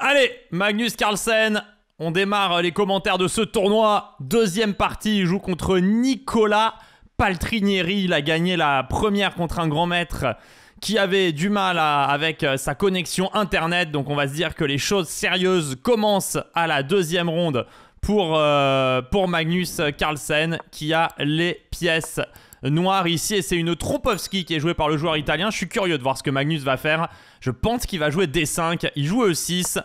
Allez, Magnus Carlsen, on démarre les commentaires de ce tournoi. Deuxième partie, il joue contre Nicolas Paltrinieri. Il a gagné la première contre un grand maître qui avait du mal avec euh, sa connexion internet. Donc on va se dire que les choses sérieuses commencent à la deuxième ronde pour, euh, pour Magnus Carlsen qui a les pièces noires ici. Et c'est une Trompovski qui est jouée par le joueur italien. Je suis curieux de voir ce que Magnus va faire. Je pense qu'il va jouer D5. Il joue E6.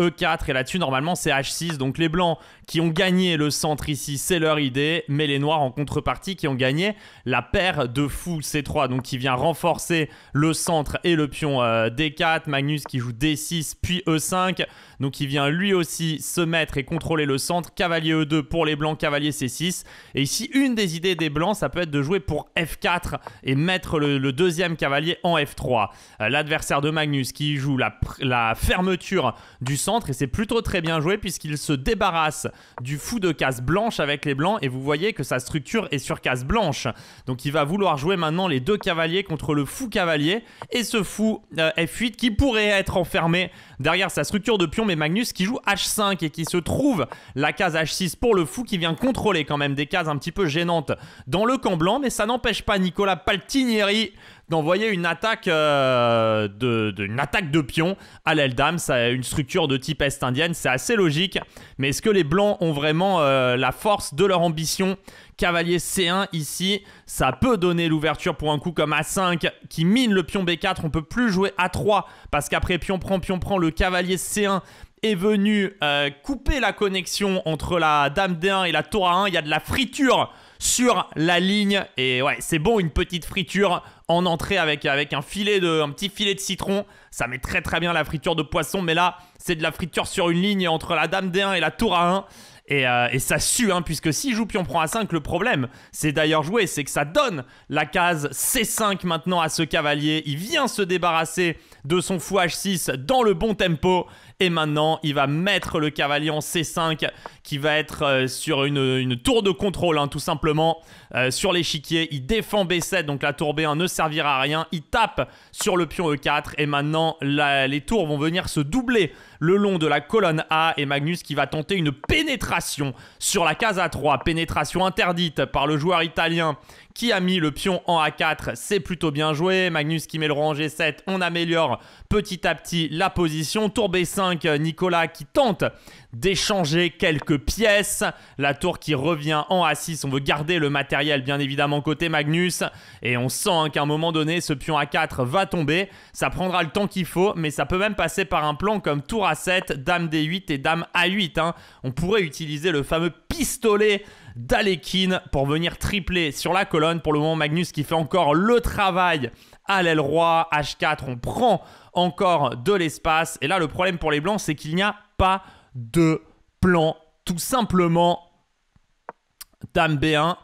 E4 et là-dessus normalement c'est H6 donc les blancs qui ont gagné le centre ici, c'est leur idée, mais les Noirs en contrepartie qui ont gagné la paire de fous C3, donc qui vient renforcer le centre et le pion euh, D4, Magnus qui joue D6 puis E5, donc il vient lui aussi se mettre et contrôler le centre, cavalier E2 pour les Blancs, cavalier C6, et ici une des idées des Blancs, ça peut être de jouer pour F4 et mettre le, deuxième cavalier en F3, euh, l'adversaire de Magnus qui joue la fermeture du centre, et c'est plutôt très bien joué puisqu'il se débarrasse du fou de case blanche avec les blancs et vous voyez que sa structure est sur case blanche. Donc il va vouloir jouer maintenant les deux cavaliers contre le fou cavalier et ce fou euh, F8 qui pourrait être enfermé derrière sa structure de pion mais Magnus qui joue H5 et qui se trouve la case H6 pour le fou qui vient contrôler quand même des cases un petit peu gênantes dans le camp blanc mais ça n'empêche pas Nicolas Paltinieri d'envoyer une attaque euh, de, une attaque de pion à l'aile dame. Ça une structure de type est indienne, c'est assez logique. Mais est-ce que les blancs ont vraiment euh, la force de leur ambition Cavalier C1 ici, ça peut donner l'ouverture pour un coup comme A5 qui mine le pion B4. On peut plus jouer A3 parce qu'après pion prend, pion prend, le cavalier C1 est venu euh, couper la connexion entre la dame D1 et la tour A1. Il y a de la friture sur la ligne. Et ouais, c'est bon, une petite friture en entrée avec, avec un, filet de, un petit filet de citron. Ça met très très bien la friture de poisson, mais là, c'est de la friture sur une ligne entre la dame D1 et la tour A1. Euh, et, ça sue, hein, puisque si joue pion prend A5, le problème, c'est d'ailleurs joué, c'est que ça donne la case C5 maintenant à ce cavalier. Il vient se débarrasser de son fou H6 dans le bon tempo. Et maintenant, il va mettre le cavalier en C5 qui va être euh, sur une, tour de contrôle, hein, tout simplement, euh, sur l'échiquier. Il défend B7, donc la tour B1 ne servira à rien. Il tape sur le pion E4 et maintenant, les tours vont venir se doubler le long de la colonne A et Magnus qui va tenter une pénétration sur la case A3. Pénétration interdite par le joueur italien qui a mis le pion en A4. C'est plutôt bien joué. Magnus qui met le rang G7. On améliore petit à petit la position. Tour B5, Nicolas qui tente d'échanger quelques pièces. La tour qui revient en A6, on veut garder le matériel bien évidemment côté Magnus. Et on sent hein, qu'à un moment donné, ce pion A4 va tomber. Ça prendra le temps qu'il faut, mais ça peut même passer par un plan comme tour A7, dame D8 et dame A8. Hein. On pourrait utiliser le fameux pistolet d'Alekin pour venir tripler sur la colonne. Pour le moment, Magnus qui fait encore le travail à l'aile roi, H4, on prend encore de l'espace. Et là, le problème pour les blancs, c'est qu'il n'y a pas de plan, tout simplement. Dame B1.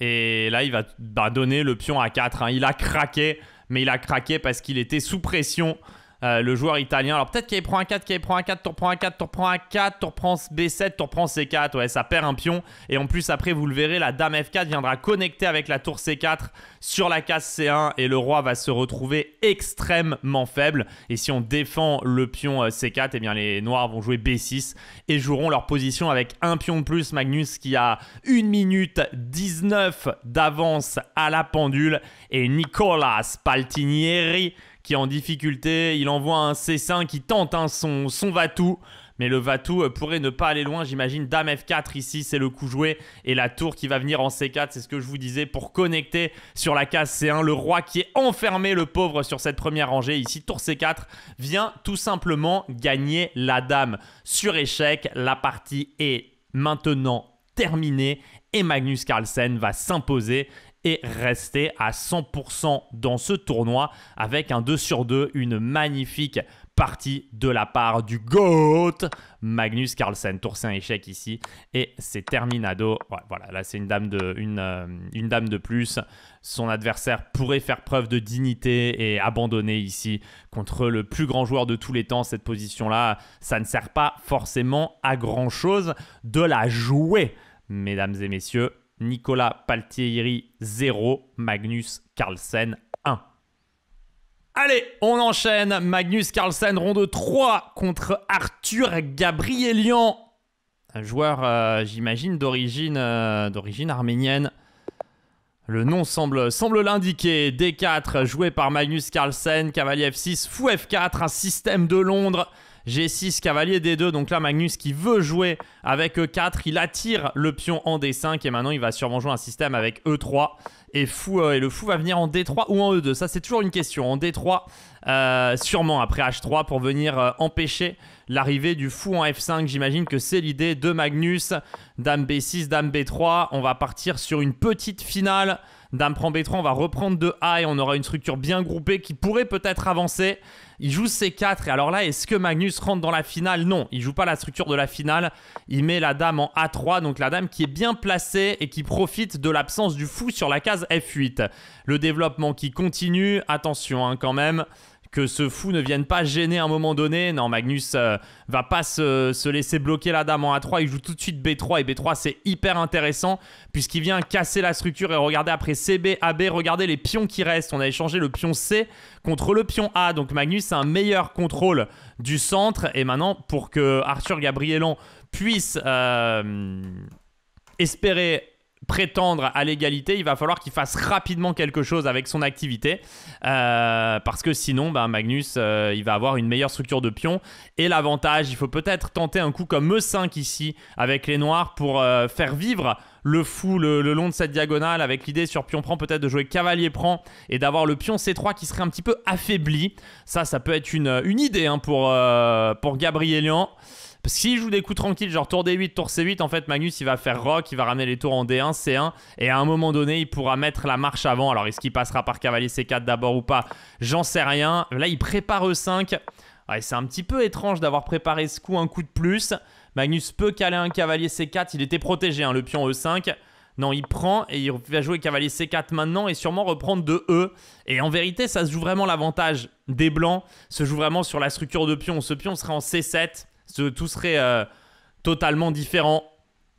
Et là, il va bah, donner le pion à 4. Hein. Il a craqué, mais il a craqué parce qu'il était sous pression. Euh, le joueur italien. Alors peut-être qu'il prend un 4, qu'il prend un 4, tour prend un 4, tour prend un 4, tour prend B7, tour prend C4. Ouais, ça perd un pion. Et en plus, après, vous le verrez, la dame F4 viendra connecter avec la tour C4 sur la case C1 et le roi va se retrouver extrêmement faible. Et si on défend le pion euh, C4, et eh bien les noirs vont jouer B6 et joueront leur position avec un pion de plus. Magnus qui a 1 minute 19 d'avance à la pendule et Nicolas Paltinieri qui est en difficulté. Il envoie un C5 qui tente hein, son, son Vatou. Mais le Vatou euh, pourrait ne pas aller loin. J'imagine Dame F4 ici, c'est le coup joué. Et la tour qui va venir en C4, c'est ce que je vous disais, pour connecter sur la case C1. Le roi qui est enfermé, le pauvre, sur cette première rangée. Ici, tour C4 vient tout simplement gagner la dame. Sur échec, la partie est maintenant terminée et Magnus Carlsen va s'imposer et rester à 100% dans ce tournoi avec un 2 sur 2, une magnifique partie de la part du GOAT Magnus Carlsen. Tour un échec ici et c'est terminado. voilà, là c'est une dame de euh, une, dame de plus. Son adversaire pourrait faire preuve de dignité et abandonner ici contre le plus grand joueur de tous les temps. Cette position-là, ça ne sert pas forcément à grand chose de la jouer, mesdames et messieurs. Nicolas Paltieri 0, Magnus Carlsen 1. Allez, on enchaîne. Magnus Carlsen, ronde 3 contre Arthur Gabrielian. Un joueur, euh, j'imagine, euh, d'origine arménienne. Le nom semble, semble l'indiquer. D4, joué par Magnus Carlsen. Cavalier F6, fou F4, un système de Londres. G6, cavalier D2. Donc là, Magnus qui veut jouer avec E4. Il attire le pion en D5. Et maintenant, il va sûrement jouer un système avec E3. Et, fou, euh, et le fou va venir en D3 ou en E2. Ça, c'est toujours une question. En D3, euh, sûrement après H3 pour venir euh, empêcher l'arrivée du fou en F5. J'imagine que c'est l'idée de Magnus. Dame B6, Dame B3. On va partir sur une petite finale. Dame prend B3, on va reprendre de A et on aura une structure bien groupée qui pourrait peut-être avancer. Il joue C4 et alors là, est-ce que Magnus rentre dans la finale Non, il joue pas la structure de la finale. Il met la dame en A3, donc la dame qui est bien placée et qui profite de l'absence du fou sur la case F8. Le développement qui continue, attention hein, quand même que ce fou ne vienne pas gêner à un moment donné. Non, Magnus ne euh, va pas se, laisser bloquer la dame en A3. Il joue tout de suite B3 et B3 c'est hyper intéressant puisqu'il vient casser la structure et regardez après CB, AB, regardez les pions qui restent. On a échangé le pion C contre le pion A. Donc Magnus a un meilleur contrôle du centre et maintenant pour que Arthur Gabrielan puisse euh, espérer prétendre à l'égalité, il va falloir qu'il fasse rapidement quelque chose avec son activité, euh, parce que sinon, ben, Magnus, euh, il va avoir une meilleure structure de pion. Et l'avantage, il faut peut-être tenter un coup comme E5 ici, avec les noirs, pour euh, faire vivre le fou le, long de cette diagonale, avec l'idée sur pion prend peut-être de jouer cavalier prend, et d'avoir le pion C3 qui serait un petit peu affaibli. Ça, ça peut être une, une idée hein, pour, pour Gabrielian. Parce que s'il joue des coups tranquilles, genre tour D8, tour C8, en fait, Magnus, il va faire rock, il va ramener les tours en D1, C1, et à un moment donné, il pourra mettre la marche avant. Alors, est-ce qu'il passera par cavalier C4 d'abord ou pas J'en sais rien. Là, il prépare E5. c'est un petit peu étrange d'avoir préparé ce coup un coup de plus. Magnus peut caler un cavalier C4. Il était protégé, hein, le pion E5. Non, il prend et il va jouer cavalier C4 maintenant et sûrement reprendre de E. Et en vérité, ça se joue vraiment l'avantage des blancs. Se joue vraiment sur la structure de pion. Ce pion sera en C7 tout serait euh, totalement différent.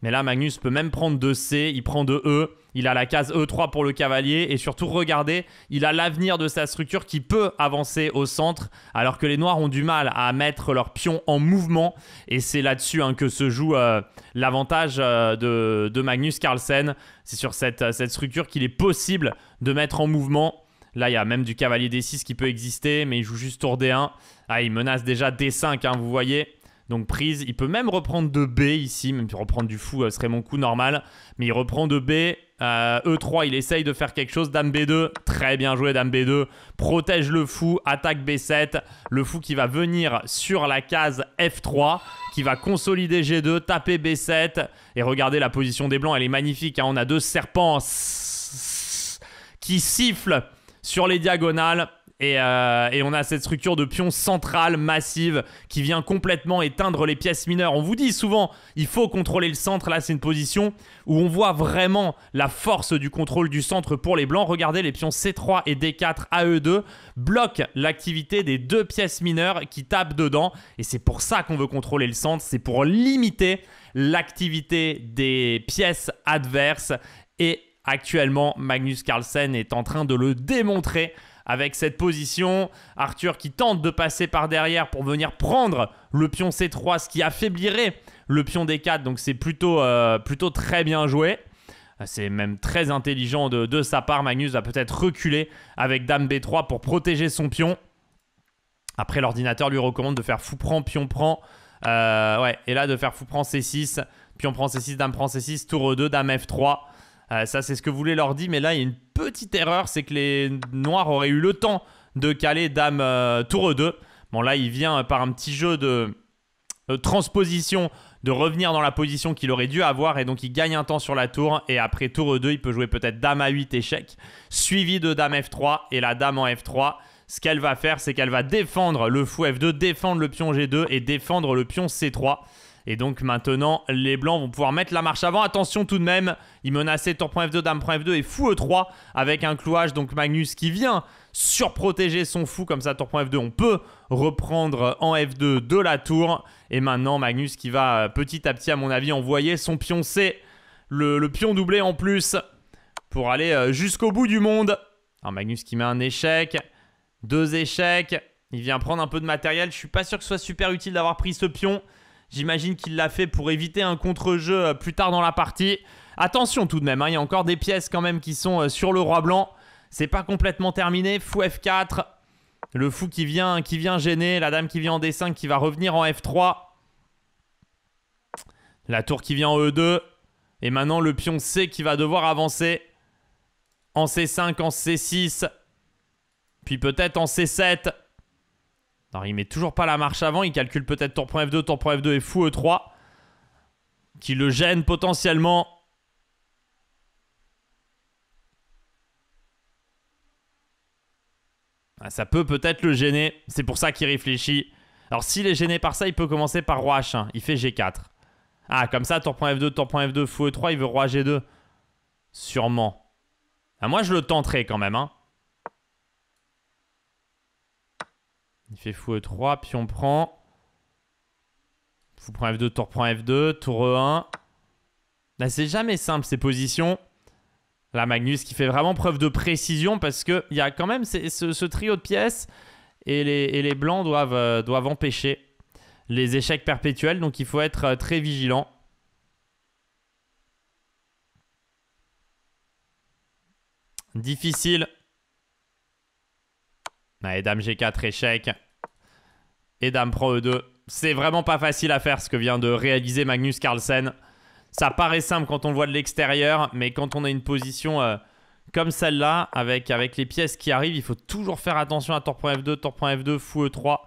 Mais là, Magnus peut même prendre de c il prend de e il a la case E3 pour le cavalier, et surtout, regardez, il a l'avenir de sa structure qui peut avancer au centre, alors que les Noirs ont du mal à mettre leur pion en mouvement, et c'est là-dessus hein, que se joue euh, l'avantage euh, de, Magnus Carlsen. C'est sur cette, structure qu'il est possible de mettre en mouvement. Là, il y a même du cavalier D6 qui peut exister, mais il joue juste tour D1. Ah, il menace déjà D5, hein, vous voyez. Donc prise, il peut même reprendre de B ici, même reprendre du fou euh, serait mon coup normal. Mais il reprend de B, E3, euh, e il essaye de faire quelque chose. Dame B2, très bien joué Dame B2. Protège le fou, attaque B7. Le fou qui va venir sur la case F3, qui va consolider G2, taper B7. Et regardez la position des blancs, elle est magnifique. Hein. On a deux serpents qui sifflent sur les diagonales. Euh, et, on a cette structure de pions centrale, massive, qui vient complètement éteindre les pièces mineures. On vous dit souvent, il faut contrôler le centre. Là, c'est une position où on voit vraiment la force du contrôle du centre pour les blancs. Regardez, les pions C3 et D4, e 2 bloquent l'activité des deux pièces mineures qui tapent dedans. Et c'est pour ça qu'on veut contrôler le centre. C'est pour limiter l'activité des pièces adverses. Et actuellement, Magnus Carlsen est en train de le démontrer avec cette position. Arthur qui tente de passer par derrière pour venir prendre le pion C3, ce qui affaiblirait le pion D4. Donc c'est plutôt, euh, plutôt très bien joué. C'est même très intelligent de, sa part. Magnus va peut-être reculer avec Dame B3 pour protéger son pion. Après, l'ordinateur lui recommande de faire fou prend, pion prend. Euh, ouais, et là, de faire fou prend C6, pion prend C6, dame prend C6, tour 2, dame F3. Euh, ça, c'est ce que voulait l'ordi, mais là, il y a une petite erreur, c'est que les Noirs auraient eu le temps de caler Dame euh, Tour 2. Bon, là, il vient par un petit jeu de, euh, transposition de revenir dans la position qu'il aurait dû avoir et donc il gagne un temps sur la tour et après tour 2 il peut jouer peut-être dame à 8 échec suivi de dame F3 et la dame en F3 ce qu'elle va faire c'est qu'elle va défendre le fou F2 défendre le pion G2 et défendre le pion C3 et donc maintenant, les blancs vont pouvoir mettre la marche avant. Attention tout de même, il menaçait tour F2, dame point F2 et fou E3 avec un clouage. Donc Magnus qui vient surprotéger son fou comme ça, tour F2. On peut reprendre en F2 de la tour. Et maintenant, Magnus qui va euh, petit à petit, à mon avis, envoyer son pion C, le, pion doublé en plus, pour aller euh, jusqu'au bout du monde. Alors Magnus qui met un échec, deux échecs. Il vient prendre un peu de matériel. Je suis pas sûr que ce soit super utile d'avoir pris ce pion. J'imagine qu'il l'a fait pour éviter un contre-jeu euh, plus tard dans la partie. Attention tout de même, hein, il y a encore des pièces quand même qui sont euh, sur le roi blanc. C'est pas complètement terminé. Fou F4. Le fou qui vient, qui vient gêner. La dame qui vient en D5 qui va revenir en F3. La tour qui vient en E2. Et maintenant le pion C qui va devoir avancer. En C5, en C6. Puis peut-être en C7. Non, il met toujours pas la marche avant. Il calcule peut-être tour point F2, tour F2 et fou E3. Qui le gêne potentiellement. Ah, ça peut peut-être le gêner. C'est pour ça qu'il réfléchit. Alors s'il est gêné par ça, il peut commencer par roi h Il fait G4. Ah, comme ça, tour point F2, tour F2, fou E3, il veut roi G2. Sûrement. Ah, moi, je le tenterai quand même. Hein. Il fait fou E3, puis on prend. Fou prend F2, tour prend F2, tour E1. Là, c'est jamais simple ces positions. Là, Magnus qui fait vraiment preuve de précision parce qu'il y a quand même ce, trio de pièces et les, blancs doivent, euh, doivent empêcher les échecs perpétuels. Donc, il faut être euh, très vigilant. Difficile et dame G4, échec. Et dame prend E2. C'est vraiment pas facile à faire ce que vient de réaliser Magnus Carlsen. Ça paraît simple quand on le voit de l'extérieur, mais quand on a une position euh, comme celle-là, avec, avec les pièces qui arrivent, il faut toujours faire attention à f 2 f 2 fou E3,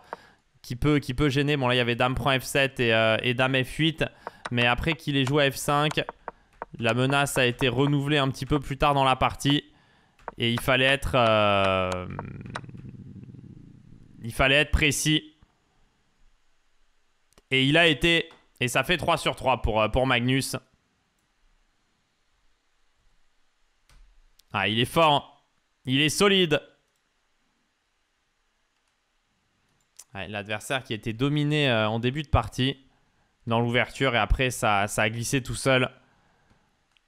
qui peut, qui peut gêner. Bon là, il y avait Dame 7 et, 7 euh, et dame F8, mais après qu'il ait joué à F5, la menace a été renouvelée un petit peu plus tard dans la partie. Et il fallait être... Euh, il fallait être précis. Et il a été. Et ça fait 3 sur 3 pour, euh, pour Magnus. Ah, il est fort. Hein. Il est solide. Ah, l'adversaire qui était dominé euh, en début de partie dans l'ouverture et après ça, a glissé tout seul.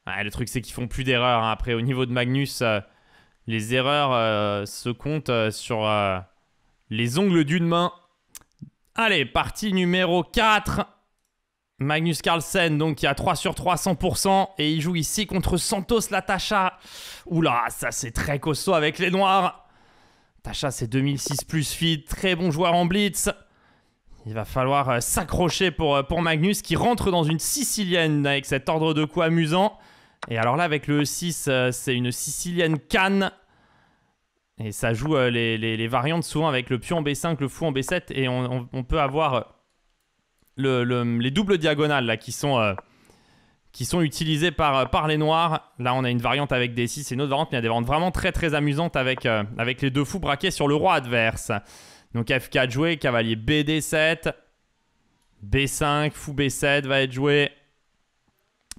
Ah, le truc c'est qu'ils font plus d'erreurs. Hein. Après au niveau de Magnus, euh, les erreurs se comptent sur les ongles d'une main. Allez, partie numéro 4. Magnus Carlsen, donc il a 3 sur 3, 100%, et il joue ici contre Santos Latacha. Oula, ça c'est très costaud avec les noirs. Tacha c'est 2006 plus feed, très bon joueur en blitz. Il va falloir euh, s'accrocher pour, euh, pour Magnus qui rentre dans une sicilienne avec cet ordre de coups amusant. Et alors là avec le 6, euh, c'est une sicilienne canne. Et ça joue euh, les, variantes souvent avec le pion en B5, le fou en B7, et on, peut avoir euh, les doubles diagonales là, qui, sont, euh, qui utilisées par, les noirs. Là, on a une variante avec D6 et une autre variante, mais il y a des variantes vraiment très très amusantes avec, les deux fous braqués sur le roi adverse. Donc F4 joué, cavalier BD7, B5, fou B7 va être joué.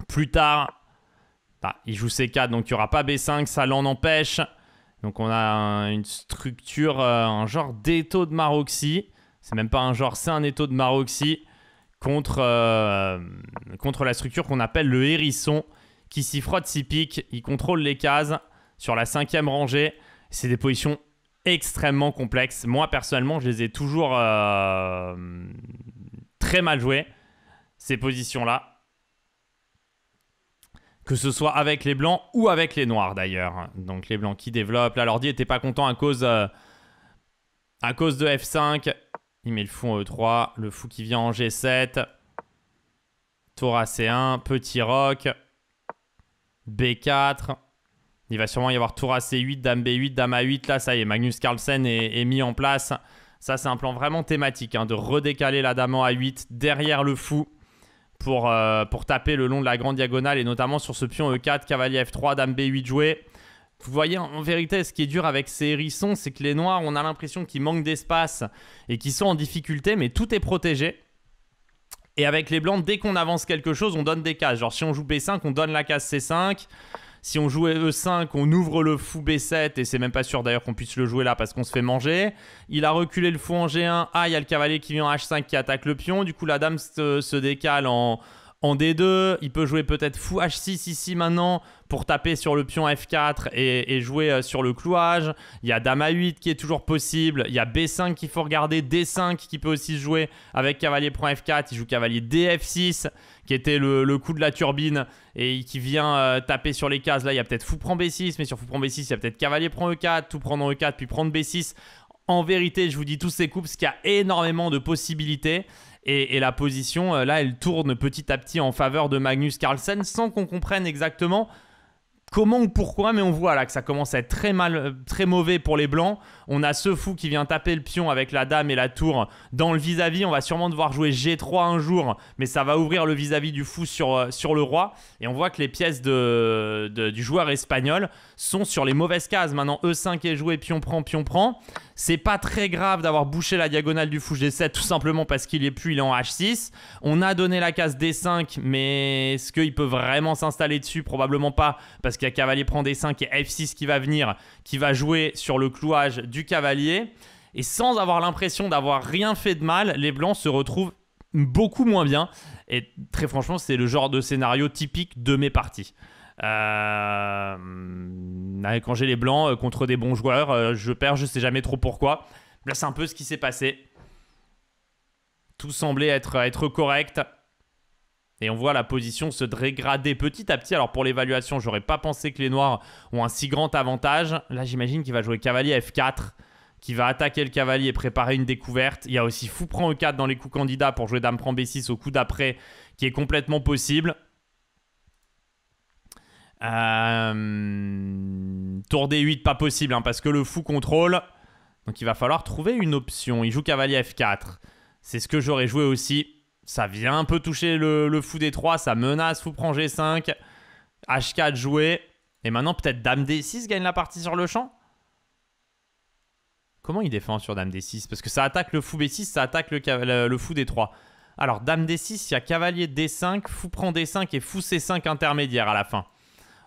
Plus tard, ah, il joue C4, donc il n'y aura pas B5, ça l'en empêche. Donc on a une structure, euh, un genre d'étau de Maroxy. C'est même pas un genre, c'est un étau de Maroxy contre, euh, contre la structure qu'on appelle le hérisson qui s'y frotte, s'y pique. Il contrôle les cases sur la cinquième rangée. C'est des positions extrêmement complexes. Moi personnellement, je les ai toujours euh, très mal jouées, ces positions-là que ce soit avec les blancs ou avec les noirs d'ailleurs. Donc les blancs qui développent. Là, l'ordi n'était pas content à cause, euh, à cause de F5. Il met le fou en E3, le fou qui vient en G7. Tour c 1 petit rock. B4. Il va sûrement y avoir tour c 8 dame B8, dame A8. Là, ça y est, Magnus Carlsen est, mis en place. Ça, c'est un plan vraiment thématique hein, de redécaler la dame en A8 derrière le fou pour, euh, pour taper le long de la grande diagonale et notamment sur ce pion E4, cavalier F3, dame B8 joué. Vous voyez, en vérité, ce qui est dur avec ces hérissons, c'est que les noirs, on a l'impression qu'ils manquent d'espace et qu'ils sont en difficulté, mais tout est protégé. Et avec les blancs, dès qu'on avance quelque chose, on donne des cases. Genre si on joue B5, on donne la case C5. Si on jouait E5, on ouvre le fou B7 et c'est même pas sûr d'ailleurs qu'on puisse le jouer là parce qu'on se fait manger. Il a reculé le fou en G1. Ah, il y a le cavalier qui vient en H5 qui attaque le pion. Du coup, la dame se, décale en, D2, il peut jouer peut-être fou H6 ici maintenant pour taper sur le pion F4 et, jouer euh, sur le clouage. Il y a Dame A8 qui est toujours possible. Il y a B5 qu'il faut regarder, D5 qui peut aussi jouer avec Cavalier prend F4. Il joue Cavalier DF6 qui était le, coup de la turbine et qui vient euh, taper sur les cases. Là, il y a peut-être fou prend B6, mais sur fou prend B6, il y a peut-être cavalier prend E4, tout prendre e en E4, puis prendre B6. En vérité, je vous dis tous ces coups, parce qu'il y a énormément de possibilités. Et, la position, euh, là, elle tourne petit à petit en faveur de Magnus Carlsen sans qu'on comprenne exactement comment ou pourquoi, mais on voit là que ça commence à être très, mal, euh, très mauvais pour les Blancs. On a ce fou qui vient taper le pion avec la dame et la tour dans le vis-à-vis. On va sûrement devoir jouer G3 un jour, mais ça va ouvrir le vis-à-vis du fou sur, euh, sur le roi. Et on voit que les pièces de, du joueur espagnol sont sur les mauvaises cases. Maintenant, E5 est joué, pion prend, pion prend. C'est pas très grave d'avoir bouché la diagonale du fou G7 tout simplement parce qu'il est plus, il est en H6. On a donné la case D5, mais est-ce qu'il peut vraiment s'installer dessus Probablement pas, parce qu'il y a cavalier prend D5 et F6 qui va venir, qui va jouer sur le clouage du du cavalier. Et sans avoir l'impression d'avoir rien fait de mal, les Blancs se retrouvent beaucoup moins bien. Et très franchement, c'est le genre de scénario typique de mes parties. quand euh, j'ai les Blancs euh, contre des bons joueurs, euh, je perds, je sais jamais trop pourquoi. Là, c'est un peu ce qui s'est passé. Tout semblait être, être correct. Et on voit la position se dégrader petit à petit. Alors pour l'évaluation, j'aurais pas pensé que les Noirs ont un si grand avantage. Là, j'imagine qu'il va jouer cavalier F4, qui va attaquer le cavalier et préparer une découverte. Il y a aussi fou prend E4 dans les coups candidats pour jouer dame prend B6 au coup d'après, qui est complètement possible. Euh, tour D8, pas possible, hein, parce que le fou contrôle. Donc il va falloir trouver une option. Il joue cavalier F4. C'est ce que j'aurais joué aussi ça vient un peu toucher le, fou des 3, ça menace fou prend G5, H4 joué, et maintenant peut-être Dame D6 gagne la partie sur le champ Comment il défend sur Dame D6 Parce que ça attaque le fou B6, ça attaque le, fou des 3 Alors Dame D6, il y a Cavalier D5, fou prend D5 et fou C5 intermédiaire à la fin.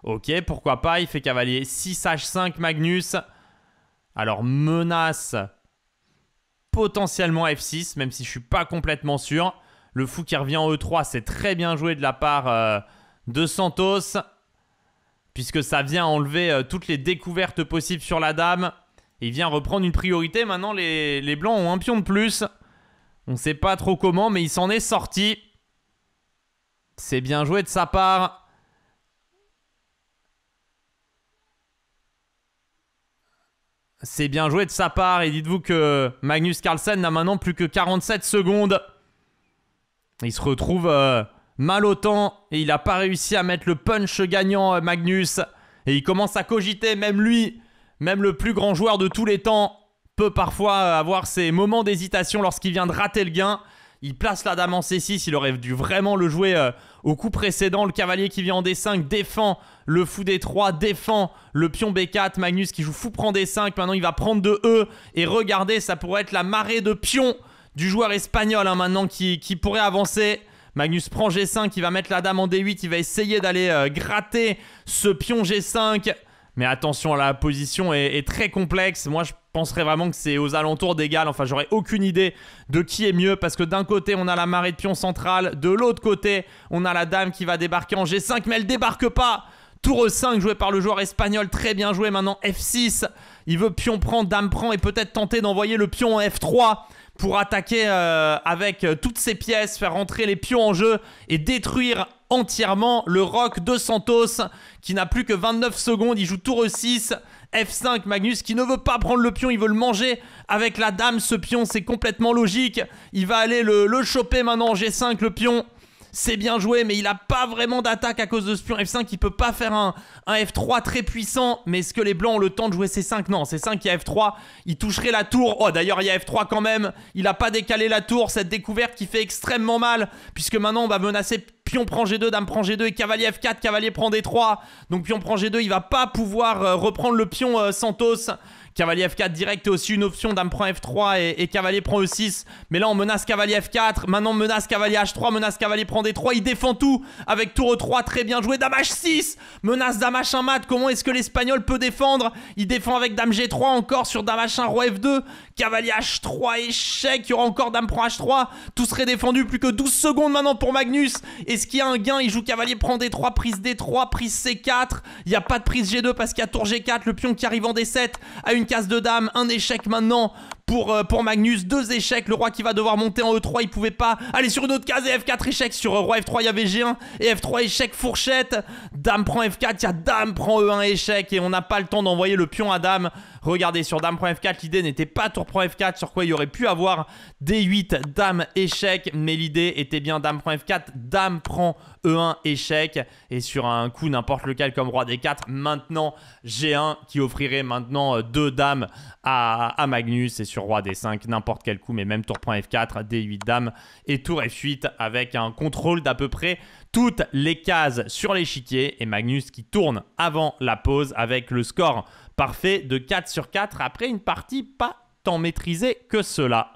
Ok, pourquoi pas, il fait Cavalier 6 H5 Magnus. Alors menace potentiellement F6, même si je suis pas complètement sûr. Le fou qui revient en E3, c'est très bien joué de la part euh, de Santos, puisque ça vient enlever euh, toutes les découvertes possibles sur la dame. Il vient reprendre une priorité. Maintenant, les, les blancs ont un pion de plus. On ne sait pas trop comment, mais il s'en est sorti. C'est bien joué de sa part. C'est bien joué de sa part. Et dites-vous que Magnus Carlsen n'a maintenant plus que 47 secondes. Il se retrouve euh, mal au temps et il n'a pas réussi à mettre le punch gagnant euh, Magnus. Et il commence à cogiter, même lui, même le plus grand joueur de tous les temps, peut parfois euh, avoir ses moments d'hésitation lorsqu'il vient de rater le gain. Il place la dame en C6, il aurait dû vraiment le jouer au coup précédent. Le cavalier qui vient en D5 défend le fou D3, défend le pion B4. Magnus qui joue fou prend D5, maintenant il va prendre de E. Et regardez, ça pourrait être la marée de pions du joueur espagnol hein, maintenant qui, pourrait avancer. Magnus prend G5, qui va mettre la dame en D8, il va essayer d'aller euh, gratter ce pion G5. Mais attention, la position est, très complexe. Moi, je penserais vraiment que c'est aux alentours d'égal. Enfin, j'aurais aucune idée de qui est mieux. Parce que d'un côté, on a la marée de pion centrale. De l'autre côté, on a la dame qui va débarquer en G5. Mais elle débarque pas. Tour E5 joué par le joueur espagnol, très bien joué maintenant F6. Il veut pion prend, dame prend et peut-être tenter d'envoyer le pion en F3 pour attaquer euh, avec euh, toutes ses pièces, faire rentrer les pions en jeu et détruire entièrement le rock de Santos qui n'a plus que 29 secondes, il joue tour 6, F5 Magnus qui ne veut pas prendre le pion, il veut le manger avec la dame ce pion, c'est complètement logique, il va aller le, le choper maintenant en G5 le pion, c'est bien joué, mais il n'a pas vraiment d'attaque à cause de ce pion F5. Il peut pas faire un, F3 très puissant. Mais est-ce que les Blancs ont le temps de jouer C5 Non, C5, il y a F3. Il toucherait la tour. Oh, d'ailleurs, il y a F3 quand même. Il n'a pas décalé la tour. Cette découverte qui fait extrêmement mal, puisque maintenant, on va menacer pion prend G2, dame prend G2 et cavalier F4, cavalier prend D3. Donc pion prend G2, il va pas pouvoir euh, reprendre le pion euh, Santos. Cavalier F4 direct est aussi une option. Dame prend F3 et, cavalier prend E6. Mais là, on menace cavalier F4. Maintenant, menace cavalier H3. Menace cavalier prend D3. Il défend tout avec tour E3. Très bien joué. Dame H6. Menace dame H1 mat. Comment est-ce que l'Espagnol peut défendre Il défend avec dame G3 encore sur dame H1, roi F2. Cavalier H3, échec. Il y aura encore dame prend H3. Tout serait défendu. Plus que 12 secondes maintenant pour Magnus. Est-ce qu'il y a un gain Il joue cavalier prend D3. Prise D3. Prise C4. Il n'y a pas de prise G2 parce qu'il y a tour G4. Le pion qui arrive en D7 a une une case de dame, un échec maintenant pour, euh, pour, Magnus, deux échecs, le roi qui va devoir monter en E3, il pouvait pas aller sur une autre case et F4 échec, sur euh, roi F3 il y avait G1 et F3 échec fourchette, dame prend F4, il y a dame prend E1 échec et on n'a pas le temps d'envoyer le pion à dame, Regardez, sur dame f4, l'idée n'était pas tour f4, sur quoi il y aurait pu avoir d8, dame, échec, mais l'idée était bien dame f4, dame prend e1, échec, et sur un coup n'importe lequel comme roi d4, maintenant g1 qui offrirait maintenant euh, deux dames à, Magnus, et sur roi d5, n'importe quel coup, mais même tour f4, d8, dame, et tour f8 avec un contrôle d'à peu près toutes les cases sur l'échiquier et Magnus qui tourne avant la pause avec le score parfait de 4 sur 4 après une partie pas tant maîtrisée que cela.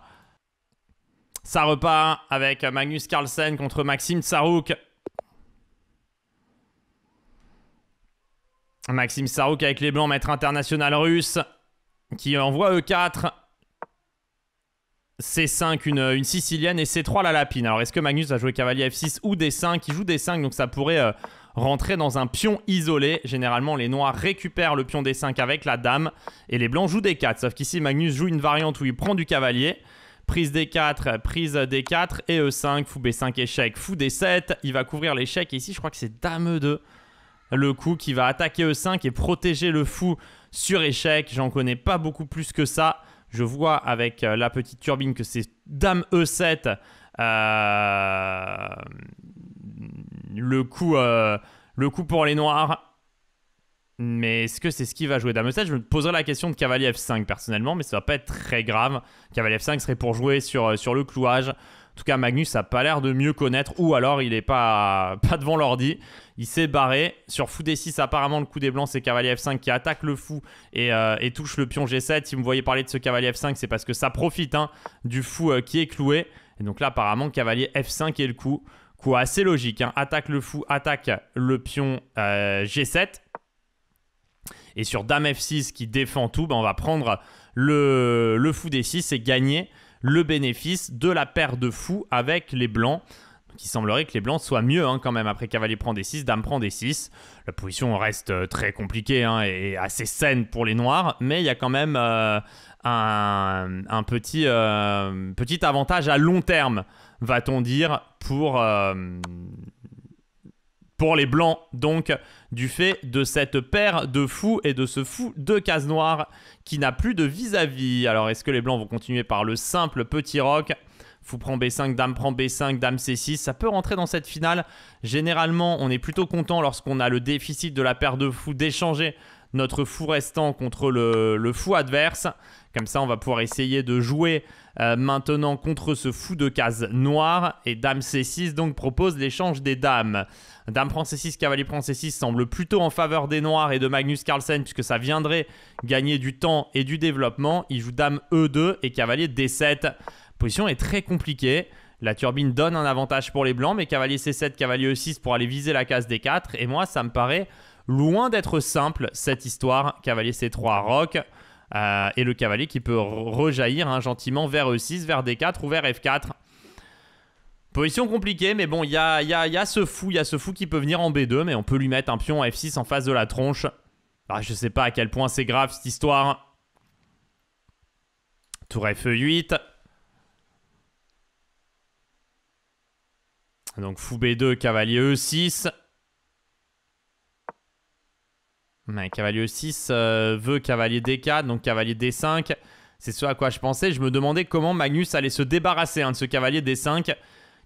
Ça repart avec Magnus Carlsen contre Maxime Tsarouk. Maxime Tsarouk avec les blancs, maître international russe, qui envoie E4. C5, une, sicilienne et C3 la lapine. Alors est-ce que Magnus va jouer cavalier F6 ou D5 Il joue D5, donc ça pourrait... Euh, rentrer dans un pion isolé. Généralement, les noirs récupèrent le pion d 5 avec la dame et les blancs jouent d 4. Sauf qu'ici, Magnus joue une variante où il prend du cavalier. Prise D4, prise D4 et E5, fou B5 échec, fou D7. Il va couvrir l'échec. Et Ici, je crois que c'est dame E2. Le coup qui va attaquer E5 et protéger le fou sur échec. J'en connais pas beaucoup plus que ça. Je vois avec euh, la petite turbine que c'est dame E7. Euh le coup, euh, le coup pour les noirs. Mais est-ce que c'est ce qui va jouer Dame 7 Je me poserai la question de cavalier F5 personnellement, mais ça va pas être très grave. Cavalier F5 serait pour jouer sur, euh, sur le clouage. En tout cas, Magnus n'a pas l'air de mieux connaître, ou alors il n'est pas, pas devant l'ordi. Il s'est barré. Sur fou D6, apparemment, le coup des blancs, c'est cavalier F5 qui attaque le fou et, euh, touche le pion G7. Si vous me voyez parler de ce cavalier F5, c'est parce que ça profite hein, du fou qui est cloué. Et donc là, apparemment, cavalier F5 est le coup assez logique. Hein. Attaque le fou, attaque le pion euh, G7. Et sur Dame F6 qui défend tout, ben on va prendre le, fou D6 et gagner le bénéfice de la paire de fous avec les blancs. Donc il semblerait que les blancs soient mieux hein, quand même. Après cavalier prend D6, dame prend D6. La position reste euh, très compliquée hein, et assez saine pour les noirs, mais il y a quand même euh, un, petit, petit avantage à long terme va-t-on dire, pour, euh, pour les Blancs. Donc, du fait de cette paire de fous et de ce fou de case noire qui n'a plus de vis-à-vis. Alors, est-ce que les Blancs vont continuer par le simple petit rock Fou prend B5, Dame prend B5, Dame C6, ça peut rentrer dans cette finale. Généralement, on est plutôt content lorsqu'on a le déficit de la paire de fous d'échanger notre fou restant contre le, fou adverse. Comme ça, on va pouvoir essayer de jouer euh, maintenant contre ce fou de case noire. Et Dame C6 donc propose l'échange des dames. Dame prend C6, cavalier prend C6 semble plutôt en faveur des noirs et de Magnus Carlsen puisque ça viendrait gagner du temps et du développement. Il joue Dame E2 et cavalier D7. Position est très compliquée. La turbine donne un avantage pour les blancs, mais cavalier C7, cavalier E6 pour aller viser la case D4. Et moi, ça me paraît Loin d'être simple cette histoire, cavalier C3 Rock. et euh, le cavalier qui peut rejaillir hein, gentiment vers E6, vers D4 ou vers F4. Position compliquée, mais bon, il y a, ce fou, il y a ce fou qui peut venir en B2, mais on peut lui mettre un pion en F6 en face de la tronche. Je ah, je sais pas à quel point c'est grave cette histoire. Tour F8. E Donc fou B2, cavalier E6. Mais cavalier 6 euh, veut cavalier D4, donc cavalier D5. C'est ce à quoi je pensais. Je me demandais comment Magnus allait se débarrasser hein, de ce cavalier D5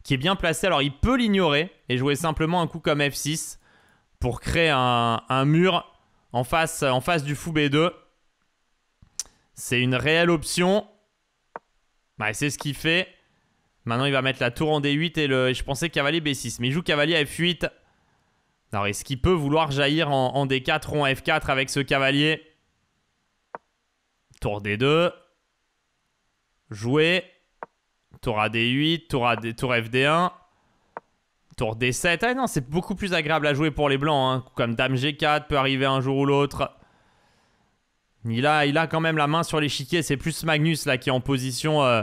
qui est bien placé. Alors il peut l'ignorer et jouer simplement un coup comme F6 pour créer un, mur en face, en face du fou B2. C'est une réelle option. c'est ce qu'il fait. Maintenant, il va mettre la tour en D8 et, le, et je pensais cavalier B6. Mais il joue cavalier F8. Alors, est-ce qu'il peut vouloir jaillir en, D4 ou en F4 avec ce cavalier Tour D2. Jouer. Tour ad 8 Tour, FD1. Tour D7. Ah non, c'est beaucoup plus agréable à jouer pour les blancs. Hein. Comme Dame G4 peut arriver un jour ou l'autre. Il a, il a quand même la main sur l'échiquier. C'est plus Magnus là qui est en position... Euh,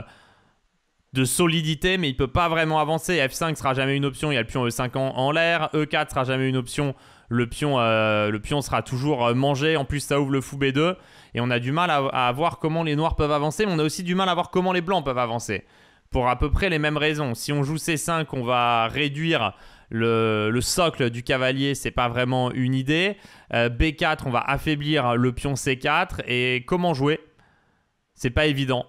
de solidité, mais il peut pas vraiment avancer. F5 sera jamais une option, il y a le pion E5 en, l'air. E4 sera jamais une option, le pion, euh, le pion sera toujours euh, mangé. En plus, ça ouvre le fou B2. Et on a du mal à, voir comment les noirs peuvent avancer, mais on a aussi du mal à voir comment les blancs peuvent avancer. Pour à peu près les mêmes raisons. Si on joue C5, on va réduire le, socle du cavalier, c'est pas vraiment une idée. Euh, B4, on va affaiblir le pion C4. Et comment jouer C'est pas évident.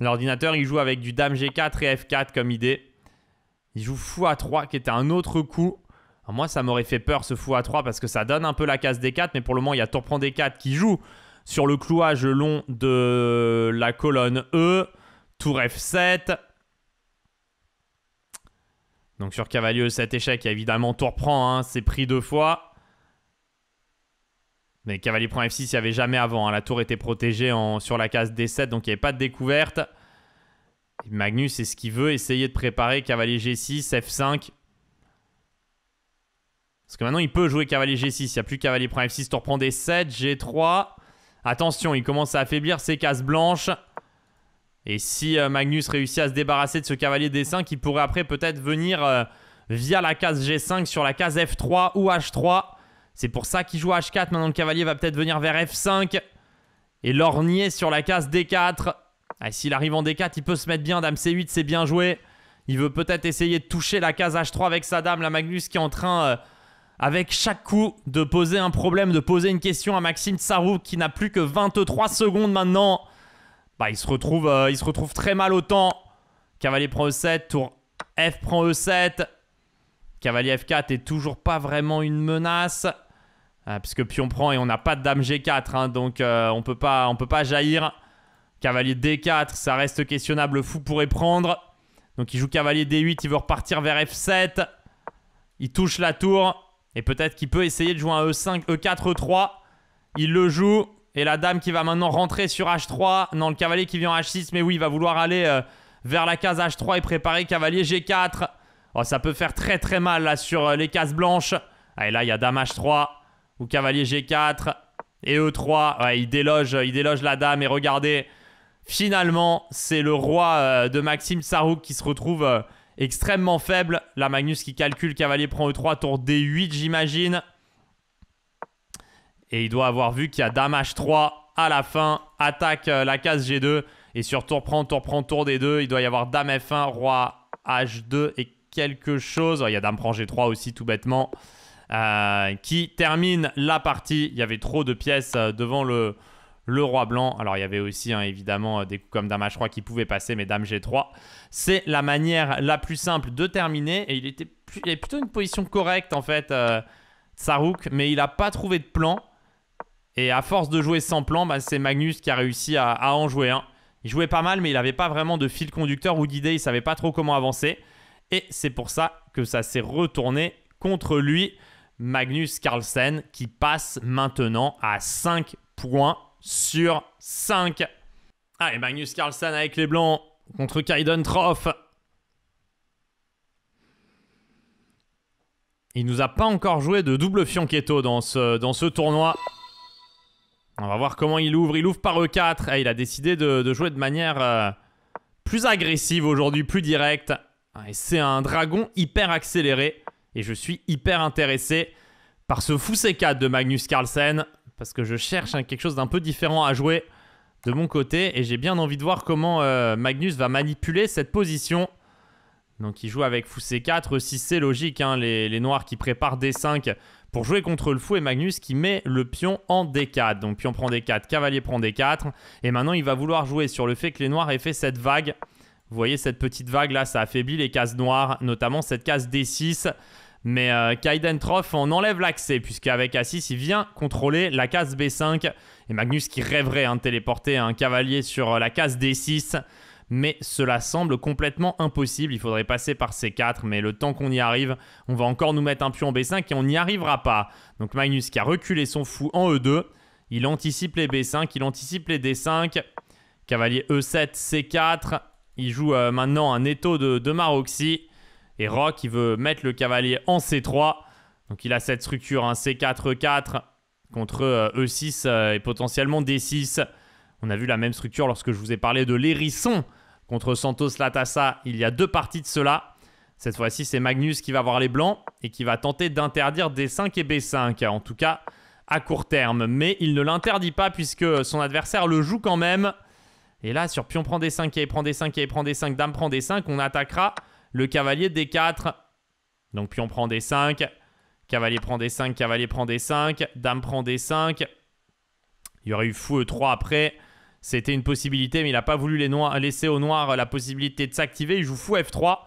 L'ordinateur, il joue avec du Dame G4 et F4 comme idée. Il joue fou à 3 qui était un autre coup. moi, ça m'aurait fait peur ce fou à 3 parce que ça donne un peu la case d 4. Mais pour le moment, il y a tour prend d 4 qui joue sur le clouage long de la colonne E. Tour F7. Donc sur cavalier E7 échec, évidemment, tour prend. Hein, c'est pris deux fois. Mais cavalier prend F6, il n'y avait jamais avant. Hein. La tour était protégée sur la case D7, donc il n'y avait pas de découverte. Magnus, c'est ce qu'il veut, essayer de préparer cavalier G6, F5. Parce que maintenant, il peut jouer cavalier G6. Il n'y a plus cavalier prend F6, tour prend D7, G3. Attention, il commence à affaiblir ses cases blanches. Et si euh, Magnus réussit à se débarrasser de ce cavalier D5, il pourrait après peut-être venir euh, via la case G5 sur la case F3 ou H3. C'est pour ça qu'il joue H4. Maintenant, le cavalier va peut-être venir vers F5. Et l'ornier sur la case D4. Ah, S'il arrive en D4, il peut se mettre bien. Dame C8, c'est bien joué. Il veut peut-être essayer de toucher la case H3 avec sa dame. La Magnus qui est en train, euh, avec chaque coup, de poser un problème, de poser une question à Maxime Tsarou qui n'a plus que 23 secondes maintenant. Bah, il se retrouve, euh, il se retrouve très mal au temps. Cavalier prend E7, tour F prend E7. Cavalier F4 est toujours pas vraiment une menace. Euh, puisque pion prend et on n'a pas de dame G4, donc euh, on peut pas, on peut pas jaillir. Cavalier D4, ça reste questionnable, fou pourrait prendre. Donc il joue cavalier D8, il veut repartir vers F7. Il touche la tour et peut-être qu'il peut essayer de jouer un E5, E4, E3. Il le joue et la dame qui va maintenant rentrer sur H3. Non, le cavalier qui vient en H6, mais oui, il va vouloir aller euh, vers la case H3 et préparer cavalier G4. Oh, ça peut faire très très mal là sur les cases blanches. Ah, et là, il y a dame H3 ou cavalier G4 et E3. il déloge, il déloge la dame et regardez, finalement, c'est le roi euh, de Maxime Sarouk qui se retrouve euh, extrêmement faible. La Magnus qui calcule, cavalier prend E3, tour D8 j'imagine. Et il doit avoir vu qu'il y a dame H3 à la fin, attaque euh, la case G2. Et sur tour prend, tour prend, tour D2, il doit y avoir dame F1, roi H2 et quelque chose. Il y a dame prend G3 aussi tout bêtement. Euh, qui termine la partie. Il y avait trop de pièces euh, devant le, le roi blanc. Alors il y avait aussi hein, évidemment euh, des coups comme dame h3 qui pouvaient passer, mais dame g3. C'est la manière la plus simple de terminer et il était plutôt une position correcte en fait, euh, mais il n'a pas trouvé de plan. Et à force de jouer sans plan, bah, c'est Magnus qui a réussi à, à, en jouer un. Il jouait pas mal, mais il n'avait pas vraiment de fil conducteur ou d'idée, il savait pas trop comment avancer. Et c'est pour ça que ça s'est retourné contre lui. Magnus Carlsen qui passe maintenant à 5 points sur 5. Allez, ah, Magnus Carlsen avec les Blancs contre Kaiden Trof. Il nous a pas encore joué de double Fianchetto dans ce, dans ce tournoi. On va voir comment il ouvre. Il ouvre par E4. Eh, il a décidé de, jouer de manière euh, plus agressive aujourd'hui, plus directe. Ah, c'est un dragon hyper accéléré et je suis hyper intéressé par ce Fou C4 de Magnus Carlsen parce que je cherche hein, quelque chose d'un peu différent à jouer de mon côté et j'ai bien envie de voir comment euh, Magnus va manipuler cette position. Donc il joue avec fou C4, Si c'est logique, hein, les, les, noirs qui préparent D5 pour jouer contre le fou et Magnus qui met le pion en D4. Donc pion prend D4, cavalier prend D4 et maintenant il va vouloir jouer sur le fait que les noirs aient fait cette vague. Vous voyez cette petite vague là, ça affaiblit les cases noires, notamment cette case D6. Mais euh, Kaiden on enlève l'accès, puisqu'avec A6, il vient contrôler la case B5. Et Magnus qui rêverait hein, de téléporter un cavalier sur euh, la case D6. Mais cela semble complètement impossible. Il faudrait passer par C4. Mais le temps qu'on y arrive, on va encore nous mettre un pion en B5 et on n'y arrivera pas. Donc Magnus qui a reculé son fou en E2. Il anticipe les B5, il anticipe les D5. Cavalier E7, C4. Il joue euh, maintenant un étau de, de Maroxy. Et Rock, il veut mettre le cavalier en C3. Donc il a cette structure, hein, C4-4 euh, e contre E6 euh, et potentiellement D6. On a vu la même structure lorsque je vous ai parlé de l'hérisson contre Santos Latassa. Il y a deux parties de cela. Cette fois-ci, c'est Magnus qui va voir les blancs et qui va tenter d'interdire D5 et B5, en tout cas à court terme. Mais il ne l'interdit pas puisque son adversaire le joue quand même. Et là, sur pion prend D5 et prend D5 et prend D5, dame prend D5, on attaquera le cavalier D4. Donc pion prend D5. Cavalier prend D5, cavalier prend D5. Dame prend D5. Il y aurait eu fou E3 après. C'était une possibilité, mais il n'a pas voulu laisser au noir la possibilité de s'activer. Il joue fou F3.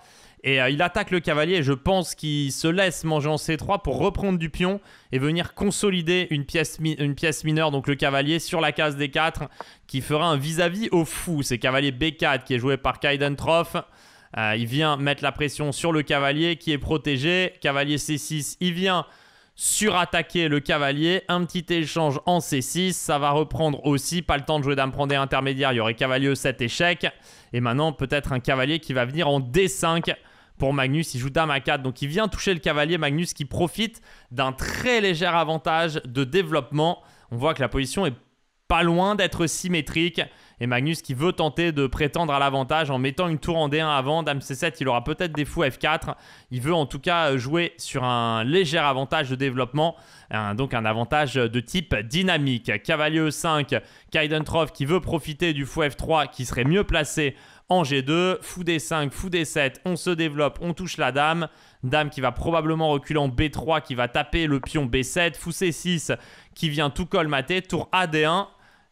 Et euh, il attaque le cavalier. je pense qu'il se laisse manger en C3 pour reprendre du pion et venir consolider une pièce, mineure, donc le cavalier, sur la case D4, qui fera un vis-à-vis au fou. C'est cavalier B4 qui est joué par Kaiden Trof. Euh, il vient mettre la pression sur le cavalier qui est protégé. Cavalier C6, il vient surattaquer le cavalier. Un petit échange en C6, ça va reprendre aussi. Pas le temps de jouer dame prendre intermédiaire, il y aurait cavalier E7 échec. Et maintenant peut-être un cavalier qui va venir en D5 pour Magnus. Il joue dame à 4, donc il vient toucher le cavalier. Magnus qui profite d'un très léger avantage de développement. On voit que la position est pas loin d'être symétrique. Et Magnus qui veut tenter de prétendre à l'avantage en mettant une tour en D1 avant. Dame C7, il aura peut-être des fous F4. Il veut en tout cas jouer sur un léger avantage de développement. donc un avantage de type dynamique. Cavalier E5, Kaidentrov qui veut profiter du fou F3 qui serait mieux placé en G2, fou D5, fou D7, on se développe, on touche la dame, dame qui va probablement reculer en B3, qui va taper le pion B7, fou C6 qui vient tout colmater, tour AD1,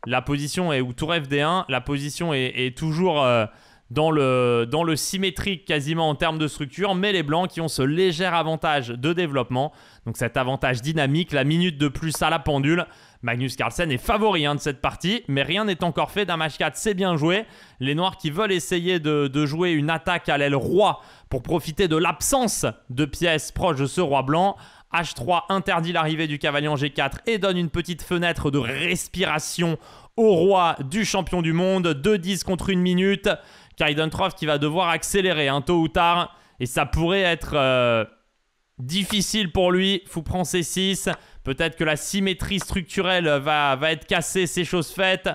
la position est, où tour 1 la position est, toujours euh, dans, le, dans le symétrique quasiment en termes de structure, mais les blancs qui ont ce léger avantage de développement, donc cet avantage dynamique, la minute de plus à la pendule. Magnus Carlsen est favori hein, de cette partie, mais rien n'est encore fait d'un match 4, c'est bien joué. Les Noirs qui veulent essayer de, de jouer une attaque à l'aile roi pour profiter de l'absence de pièces proches de ce roi blanc, H3 interdit l'arrivée du cavalier en G4 et donne une petite fenêtre de respiration au roi du champion du monde. 2 10 contre 1 minute. Kaiden Trof qui va devoir accélérer un hein, tôt ou tard. Et ça pourrait être euh, difficile pour lui. Fou prend C6. Peut-être que la symétrie structurelle va, va être cassée. C'est chose faite.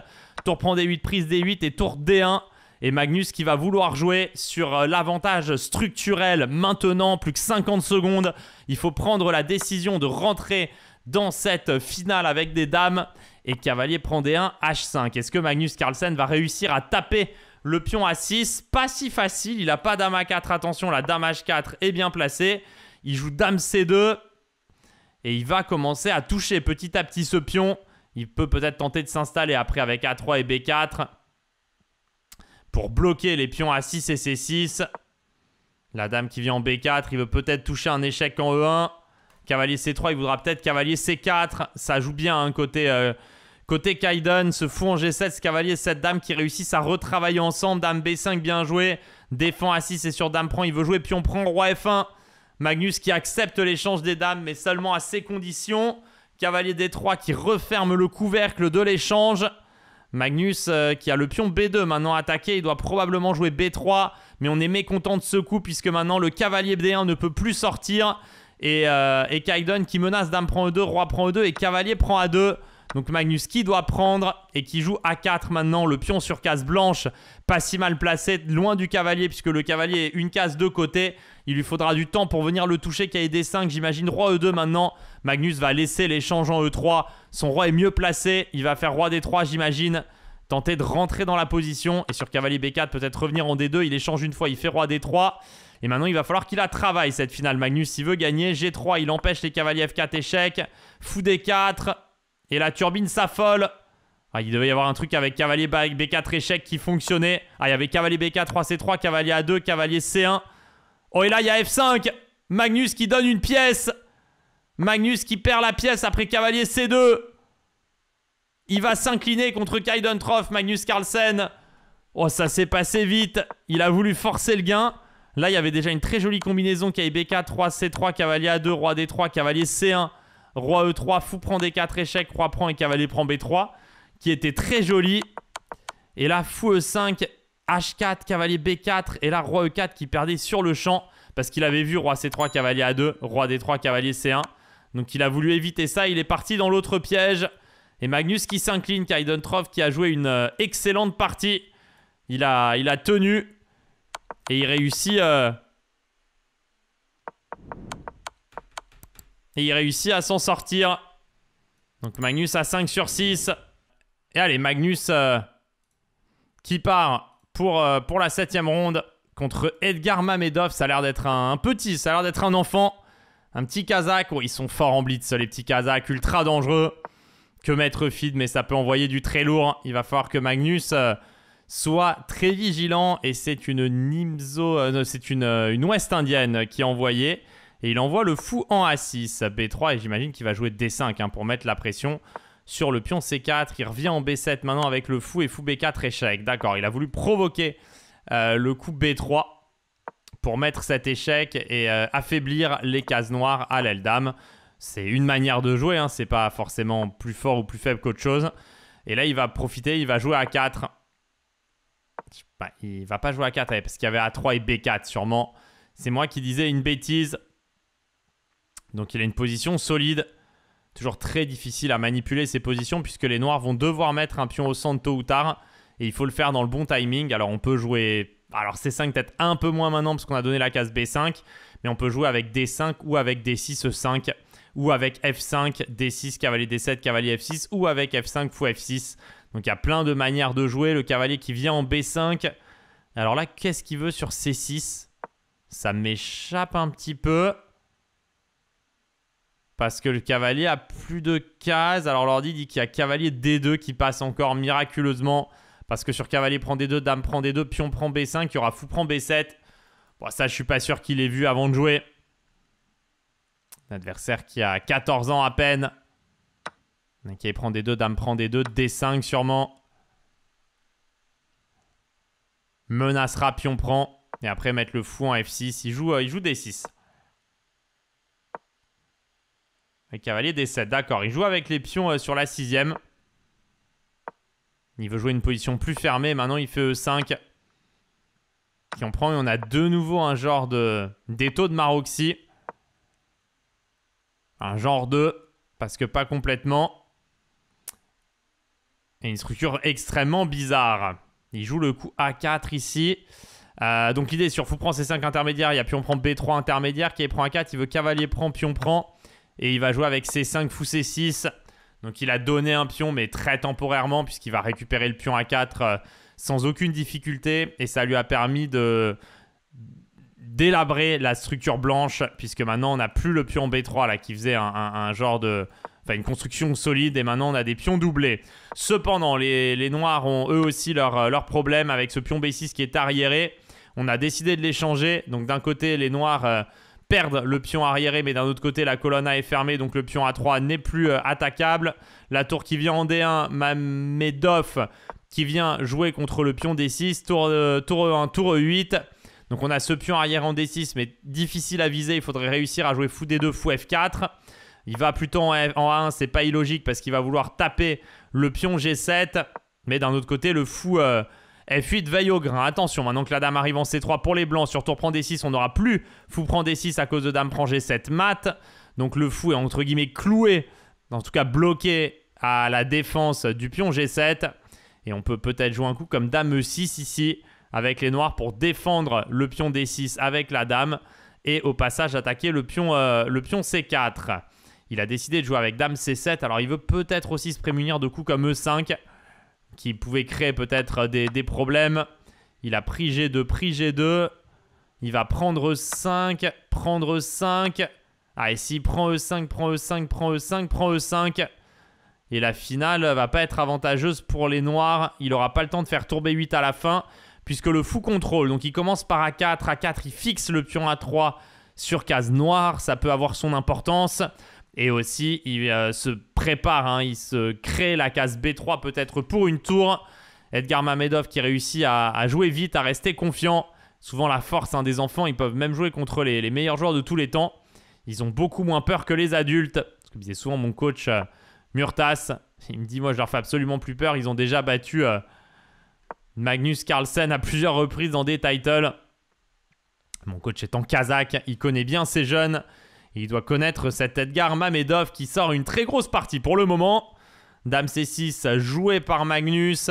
Tour prend D8, prise D8 et tour D1. Et Magnus qui va vouloir jouer sur euh, l'avantage structurel maintenant, plus que 50 secondes. Il faut prendre la décision de rentrer dans cette finale avec des dames. Et Cavalier prend d 1 H5. Est-ce que Magnus Carlsen va réussir à taper le pion a 6 Pas si facile. Il n'a pas dame à 4. Attention, la dame H4 est bien placée. Il joue dame C2. Et il va commencer à toucher petit à petit ce pion. Il peut peut-être tenter de s'installer après avec A3 et B4 pour bloquer les pions A6 et C6. La dame qui vient en B4, il veut peut-être toucher un échec en E1. Cavalier C3, il voudra peut-être cavalier C4. Ça joue bien hein, côté, euh, côté Kaiden. se fou en G7, ce cavalier, cette dame qui réussissent à retravailler ensemble. Dame B5, bien joué. Défend A6 et sur dame prend, il veut jouer. Pion prend, roi F1. Magnus qui accepte l'échange des dames, mais seulement à ces conditions. Cavalier D3 qui referme le couvercle de l'échange. Magnus euh, qui a le pion B2 maintenant attaqué, il doit probablement jouer B3, mais on est mécontent de ce coup puisque maintenant le cavalier B1 ne peut plus sortir. Et, euh, et Kaiden qui menace dame prend E2, roi prend E2 et cavalier prend A2. Donc Magnus qui doit prendre et qui joue A4 maintenant, le pion sur case blanche, pas si mal placé, loin du cavalier puisque le cavalier est une case de côté. Il lui faudra du temps pour venir le toucher, kd 5 j'imagine roi E2 maintenant. Magnus va laisser l'échange en E3, son roi est mieux placé, il va faire roi D3 j'imagine. Tenter de rentrer dans la position et sur cavalier B4 peut-être revenir en D2, il échange une fois, il fait roi D3. Et maintenant, il va falloir qu'il la travaille cette finale. Magnus, il veut gagner, G3, il empêche les cavaliers F4 échec. Fou D4, et la turbine s'affole. Ah, il devait y avoir un truc avec cavalier B4 échec qui fonctionnait. Ah, il y avait cavalier B4, 3C3, cavalier A2, cavalier C1. Oh, et là, il y a F5. Magnus qui donne une pièce. Magnus qui perd la pièce après cavalier C2. Il va s'incliner contre Kaiden Trof, Magnus Carlsen. Oh, ça s'est passé vite. Il a voulu forcer le gain. Là, il y avait déjà une très jolie combinaison Cavalier B4, 3C3, cavalier A2, roi D3, cavalier C1. Roi E3, fou prend D4, échec, roi prend et cavalier prend B3, qui était très joli. Et là, fou E5, H4, cavalier B4, et là, roi E4 qui perdait sur le champ, parce qu'il avait vu roi C3, cavalier A2, roi D3, cavalier C1. Donc il a voulu éviter ça, il est parti dans l'autre piège. Et Magnus qui s'incline, Kaidentrov qui a joué une euh, excellente partie. Il a, il a tenu et il réussit... Euh, Et il réussit à s'en sortir. Donc Magnus à 5 sur 6. Et allez, Magnus euh, qui part pour, euh, pour la septième ronde contre Edgar Mamedov. Ça a l'air d'être un, petit, ça a l'air d'être un enfant. Un petit Kazakh. Oh, ils sont forts en blitz, les petits Kazakhs. Ultra dangereux que Maître Fid. mais ça peut envoyer du très lourd. Il va falloir que Magnus euh, soit très vigilant. Et c'est une Nimzo, c'est une, une Ouest-Indienne qui est envoyée. Et il envoie le fou en A6, B3, et j'imagine qu'il va jouer D5 hein, pour mettre la pression sur le pion C4. Il revient en B7 maintenant avec le fou et fou B4 échec. D'accord, il a voulu provoquer euh, le coup B3 pour mettre cet échec et euh, affaiblir les cases noires à l'aile dame. C'est une manière de jouer, hein, c'est pas forcément plus fort ou plus faible qu'autre chose. Et là, il va profiter, il va jouer a 4. Il il va pas jouer a 4 eh, parce qu'il y avait A3 et B4 sûrement. C'est moi qui disais une bêtise. Donc il a une position solide. Toujours très difficile à manipuler ses positions puisque les noirs vont devoir mettre un pion au centre tôt ou tard. Et il faut le faire dans le bon timing. Alors on peut jouer... Alors C5 peut-être un peu moins maintenant parce qu'on a donné la case B5. Mais on peut jouer avec D5 ou avec D6 E5. Ou avec F5, D6, cavalier D7, cavalier F6. Ou avec F5, fou F6. Donc il y a plein de manières de jouer. Le cavalier qui vient en B5. Alors là, qu'est-ce qu'il veut sur C6 Ça m'échappe un petit peu. Parce que le cavalier a plus de cases. Alors l'ordi dit qu'il y a cavalier D2 qui passe encore miraculeusement. Parce que sur cavalier prend D2, dame prend D2, pion prend B5, il y aura fou prend B7. Bon, ça, je suis pas sûr qu'il ait vu avant de jouer. L'adversaire qui a 14 ans à peine. Ok, prend D2, dame prend D2, D5 sûrement. Menacera, pion prend. Et après mettre le fou en F6. Il joue, euh, il joue D6. Le cavalier des 7, d'accord. Il joue avec les pions euh, sur la sixième. Il veut jouer une position plus fermée. Maintenant, il fait E5. Qui on prend. on a de nouveau un genre de d'étau de Maroxy. Un genre de. Parce que pas complètement. Et une structure extrêmement bizarre. Il joue le coup A4 ici. Euh, donc l'idée sur fou prend C5 intermédiaire. Il y a pion prend B3 intermédiaire. Qui prend A4. Il veut cavalier prend, pion prend. Et il va jouer avec c 5 Fou c 6. Donc il a donné un pion, mais très temporairement, puisqu'il va récupérer le pion a 4 euh, sans aucune difficulté. Et ça lui a permis de délabrer la structure blanche, puisque maintenant on n'a plus le pion B3 là, qui faisait un, genre de. Enfin, une construction solide et maintenant on a des pions doublés. Cependant, les, noirs ont eux aussi leur, euh, leur problème avec ce pion B6 qui est arriéré. On a décidé de l'échanger. Donc d'un côté, les noirs. Euh, perdre le pion arriéré, mais d'un autre côté, la colonne A est fermée, donc le pion A3 n'est plus euh, attaquable. La tour qui vient en D1, Mamedov qui vient jouer contre le pion D6, tour, euh, tour 1 tour 8 Donc on a ce pion arrière en D6, mais difficile à viser, il faudrait réussir à jouer fou D2, fou F4. Il va plutôt en, A1, c'est pas illogique parce qu'il va vouloir taper le pion G7. Mais d'un autre côté, le fou, euh, elle eh, fuite veille au grain. Attention, maintenant que la dame arrive en C3 pour les blancs, sur tour prend D6, on n'aura plus fou prend D6 à cause de dame prend G7 mat. Donc le fou est entre guillemets cloué, en tout cas bloqué à la défense du pion G7. Et on peut peut-être jouer un coup comme dame E6 ici avec les noirs pour défendre le pion D6 avec la dame et au passage attaquer le pion, euh, le pion C4. Il a décidé de jouer avec dame C7, alors il veut peut-être aussi se prémunir de coups comme E5 qui pouvait créer peut-être des, problèmes. Il a pris G2, pris G2. Il va prendre e 5 prendre e 5 Ah, et s'il prend E5, prend E5, prend E5, prend E5. Et la finale va pas être avantageuse pour les noirs. Il aura pas le temps de faire tourner 8 à la fin, puisque le fou contrôle. Donc il commence par A4. A4, il fixe le pion A3 sur case noire. Ça peut avoir son importance. Et aussi, il, euh, se prépare, hein. il se crée la case B3 peut-être pour une tour. Edgar Mamedov qui réussit à, jouer vite, à rester confiant. Souvent la force hein, des enfants, ils peuvent même jouer contre les, meilleurs joueurs de tous les temps. Ils ont beaucoup moins peur que les adultes. Ce que disait souvent mon coach euh, Murtas, il me dit moi je leur fais absolument plus peur, ils ont déjà battu euh, Magnus Carlsen à plusieurs reprises dans des titles. Mon coach est en kazakh, il connaît bien ces jeunes. Il doit connaître cet Edgar Mamedov qui sort une très grosse partie pour le moment. Dame C6 jouée par Magnus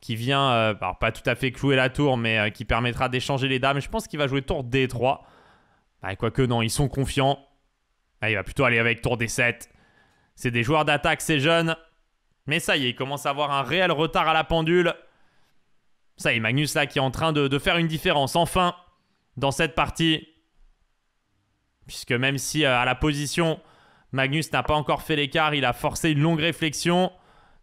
qui vient, euh, pas tout à fait clouer la tour, mais euh, qui permettra d'échanger les dames. Je pense qu'il va jouer tour D3. Bah, Quoique non, ils sont confiants. Ah, il va plutôt aller avec tour D7. C'est des joueurs d'attaque, ces jeunes. Mais ça y est, il commence à avoir un réel retard à la pendule. Ça y est, Magnus là qui est en train de faire une différence, enfin, dans cette partie. Puisque même si euh, à la position, Magnus n'a pas encore fait l'écart, il a forcé une longue réflexion.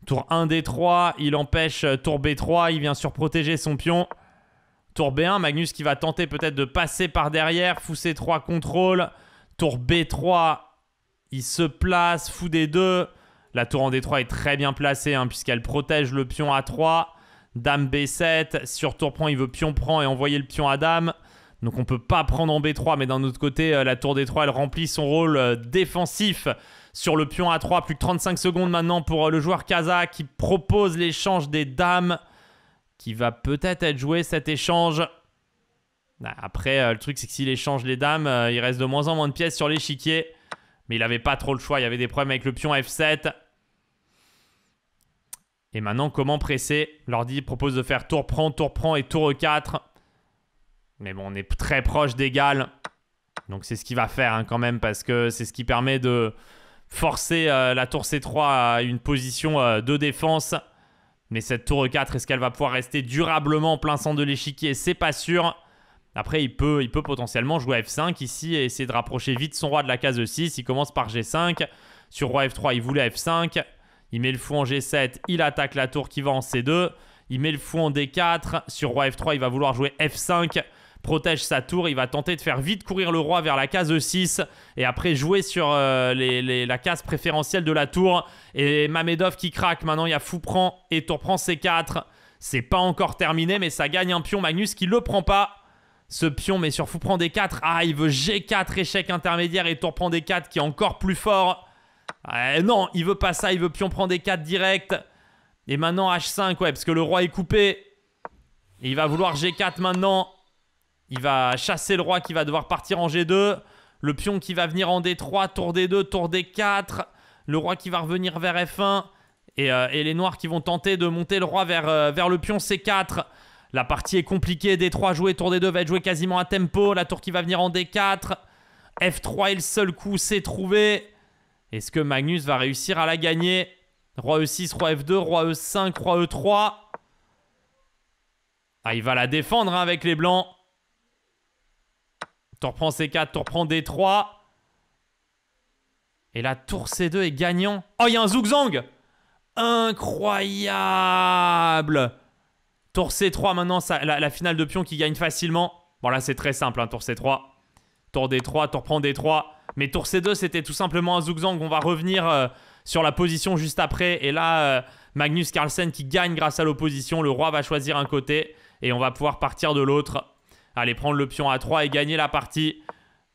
Tour 1 D3, il empêche euh, tour B3, il vient surprotéger son pion. Tour B1, Magnus qui va tenter peut-être de passer par derrière, fou C3 contrôle. Tour B3, il se place, fou D2. La tour en D3 est très bien placée hein, puisqu'elle protège le pion A3. Dame B7, sur tour prend, il veut pion prend et envoyer le pion à dame. Donc on peut pas prendre en B3, mais d'un autre côté, euh, la tour D3, elle remplit son rôle euh, défensif sur le pion A3. Plus de 35 secondes maintenant pour euh, le joueur Kaza qui propose l'échange des dames, qui va peut-être être joué cet échange. Bah, après, le truc, c'est que s'il échange les dames, il reste de moins en moins de pièces sur l'échiquier. Mais il n'avait pas trop le choix, il y avait des problèmes avec le pion F7. Et maintenant, comment presser L'ordi propose de faire tour prend, tour prend et tour E4. Mais bon, on est très proche d'égal. Donc c'est ce qu'il va faire hein, quand même parce que c'est ce qui permet de forcer euh, la tour C3 à une position euh, de défense. Mais cette tour E4, est-ce qu'elle va pouvoir rester durablement en plein centre de l'échiquier C'est pas sûr. Après, il peut, il peut potentiellement jouer F5 ici et essayer de rapprocher vite son roi de la case E6. Il commence par G5. Sur roi F3, il voulait F5. Il met le fou en G7. Il attaque la tour qui va en C2. Il met le fou en D4. Sur roi F3, il va vouloir jouer F5 protège sa tour. Il va tenter de faire vite courir le roi vers la case e 6 et après jouer sur euh, la case préférentielle de la tour. Et Mamedov qui craque. Maintenant, il y a fou prend et tour prend C4. C'est pas encore terminé, mais ça gagne un pion. Magnus qui le prend pas. Ce pion, mais sur fou prend D4. Ah, il veut G4, échec intermédiaire et tour prend D4 qui est encore plus fort. Eh non, il veut pas ça, il veut pion prend D4 direct. Et maintenant H5, ouais, parce que le roi est coupé. il va vouloir G4 maintenant. Il va chasser le roi qui va devoir partir en G2. Le pion qui va venir en D3, tour D2, tour D4. Le roi qui va revenir vers F1. Euh, et, les noirs qui vont tenter de monter le roi vers, euh, vers le pion C4. La partie est compliquée. D3 joué, tour D2 va être joué quasiment à tempo. La tour qui va venir en D4. F3 est le seul coup, c'est trouvé. Est-ce que Magnus va réussir à la gagner Roi E6, Roi F2, Roi E5, Roi E3. Ah, il va la défendre hein, avec les blancs. Tour prend C4, Tour prend D3. Et la tour C2 est gagnant. Oh, il y a un Zang. Incroyable Tour C3 maintenant, la, finale de pion qui gagne facilement. Bon là c'est très simple, hein, tour C3. Tour D3, tour prend D3. Mais tour C2 c'était tout simplement un Zang. On va revenir euh, sur la position juste après. Et là, euh, Magnus Carlsen qui gagne grâce à l'opposition. Le roi va choisir un côté et on va pouvoir partir de l'autre aller prendre le pion a 3 et gagner la partie.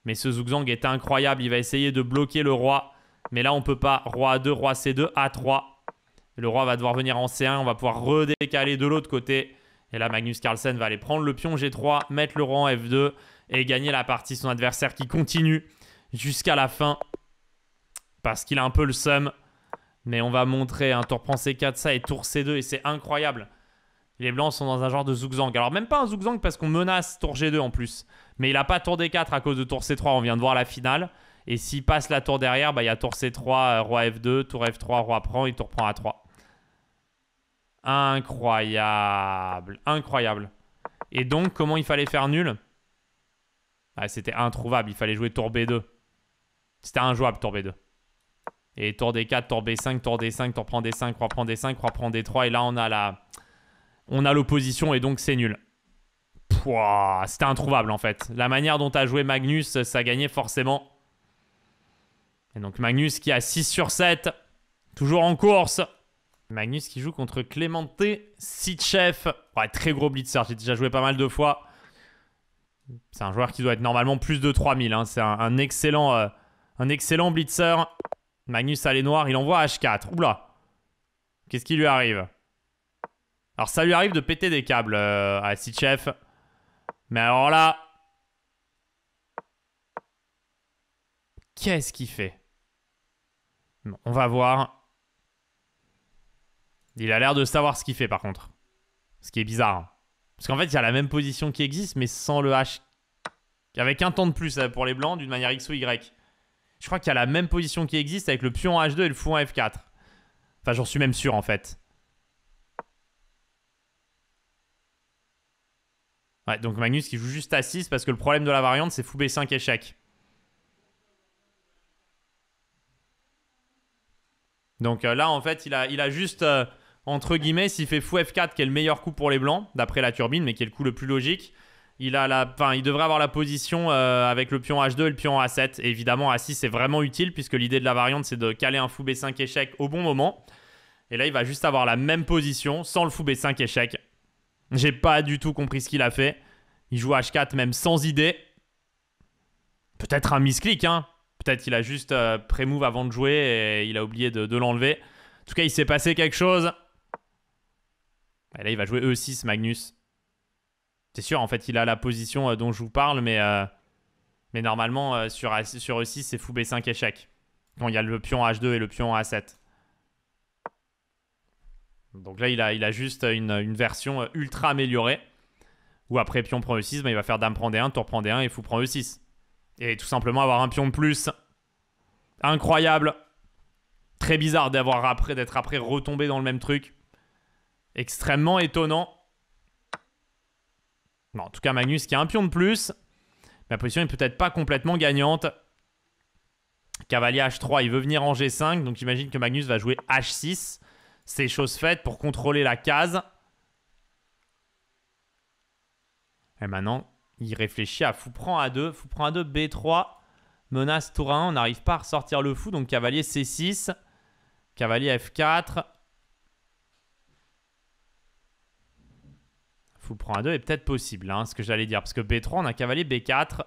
Mais ce Zugzang est incroyable. Il va essayer de bloquer le roi. Mais là, on ne peut pas. Roi A2, roi C2, A3. Le roi va devoir venir en C1. On va pouvoir redécaler de l'autre côté. Et là, Magnus Carlsen va aller prendre le pion G3, mettre le roi en F2 et gagner la partie. Son adversaire qui continue jusqu'à la fin. Parce qu'il a un peu le seum. Mais on va montrer un tour prend C4, ça et tour C2. Et c'est incroyable. Les blancs sont dans un genre de zougzang. Alors même pas un zougzang parce qu'on menace tour G2 en plus. Mais il a pas tour D4 à cause de tour C3. On vient de voir la finale. Et s'il passe la tour derrière, bah, il y a tour C3, euh, roi F2, tour F3, roi prend, il tour prend A3. Incroyable. Incroyable. Et donc, comment il fallait faire nul bah, C'était introuvable. Il fallait jouer tour B2. C'était injouable, tour B2. Et tour D4, tour B5, tour D5, tour prend D5, roi prend D5, roi prend D3. Et là, on a la, on a l'opposition et donc c'est nul. Pouah, c'était introuvable en fait. La manière dont a joué Magnus, ça gagnait forcément. Et donc Magnus qui a 6 sur 7, toujours en course. Magnus qui joue contre Clémenté Sitchef. Ouais, très gros blitzer, j'ai déjà joué pas mal de fois. C'est un joueur qui doit être normalement plus de 3000. Hein. C'est un, excellent, euh, un excellent blitzer. Magnus a les noirs, il envoie H4. Oula Qu'est-ce qui lui arrive alors ça lui arrive de péter des câbles à euh, à ah, Sitchef. Mais alors là... Qu'est-ce qu'il fait On va voir. Il a l'air de savoir ce qu'il fait par contre. Ce qui est bizarre. Hein. Parce qu'en fait, il y a la même position qui existe, mais sans le H. Avec un temps de plus euh, pour les blancs, d'une manière X ou Y. Je crois qu'il y a la même position qui existe avec le pion H2 et le fou en F4. Enfin, j'en suis même sûr en fait. Ouais, donc Magnus qui joue juste à 6 parce que le problème de la variante, c'est fou B5 échec. Donc euh, là, en fait, il a, il a juste, euh, entre guillemets, s'il fait fou F4, qui est le meilleur coup pour les blancs, d'après la turbine, mais qui est le coup le plus logique, il, a la, il devrait avoir la position euh, avec le pion H2 et le pion A7. évidemment, A6, c'est vraiment utile, puisque l'idée de la variante, c'est de caler un fou B5 échec au bon moment. Et là, il va juste avoir la même position, sans le fou B5 échec, j'ai pas du tout compris ce qu'il a fait. Il joue H4 même sans idée. Peut-être un misclick, hein. Peut-être qu'il a juste euh, pré-move avant de jouer et il a oublié de, l'enlever. En tout cas, il s'est passé quelque chose. là, il va jouer E6, Magnus. C'est sûr, en fait, il a la position euh, dont je vous parle, mais, euh, mais normalement, sur, sur E6, c'est fou B5 échec. Quand il y a le pion H2 et le pion A7. Donc là, il a, il a juste une, version euh, ultra améliorée. Où après pion prend E6, Mais il va faire dame prend D1, tour prend D1 et fou prend E6. Et tout simplement avoir un pion de plus. Incroyable. Très bizarre d'avoir après d'être après retombé dans le même truc. Extrêmement étonnant. en tout cas, Magnus qui a un pion de plus. La position est peut-être pas complètement gagnante. Cavalier H3, il veut venir en G5, donc j'imagine que Magnus va jouer H6. C'est chose faite pour contrôler la case. Et maintenant, il réfléchit à fou prend a 2, fou prend a 2, B3, menace tour 1, on n'arrive pas à ressortir le fou, donc cavalier C6, cavalier F4. Fou prend a 2 est peut-être possible, hein, ce que j'allais dire, parce que B3, on a cavalier B4.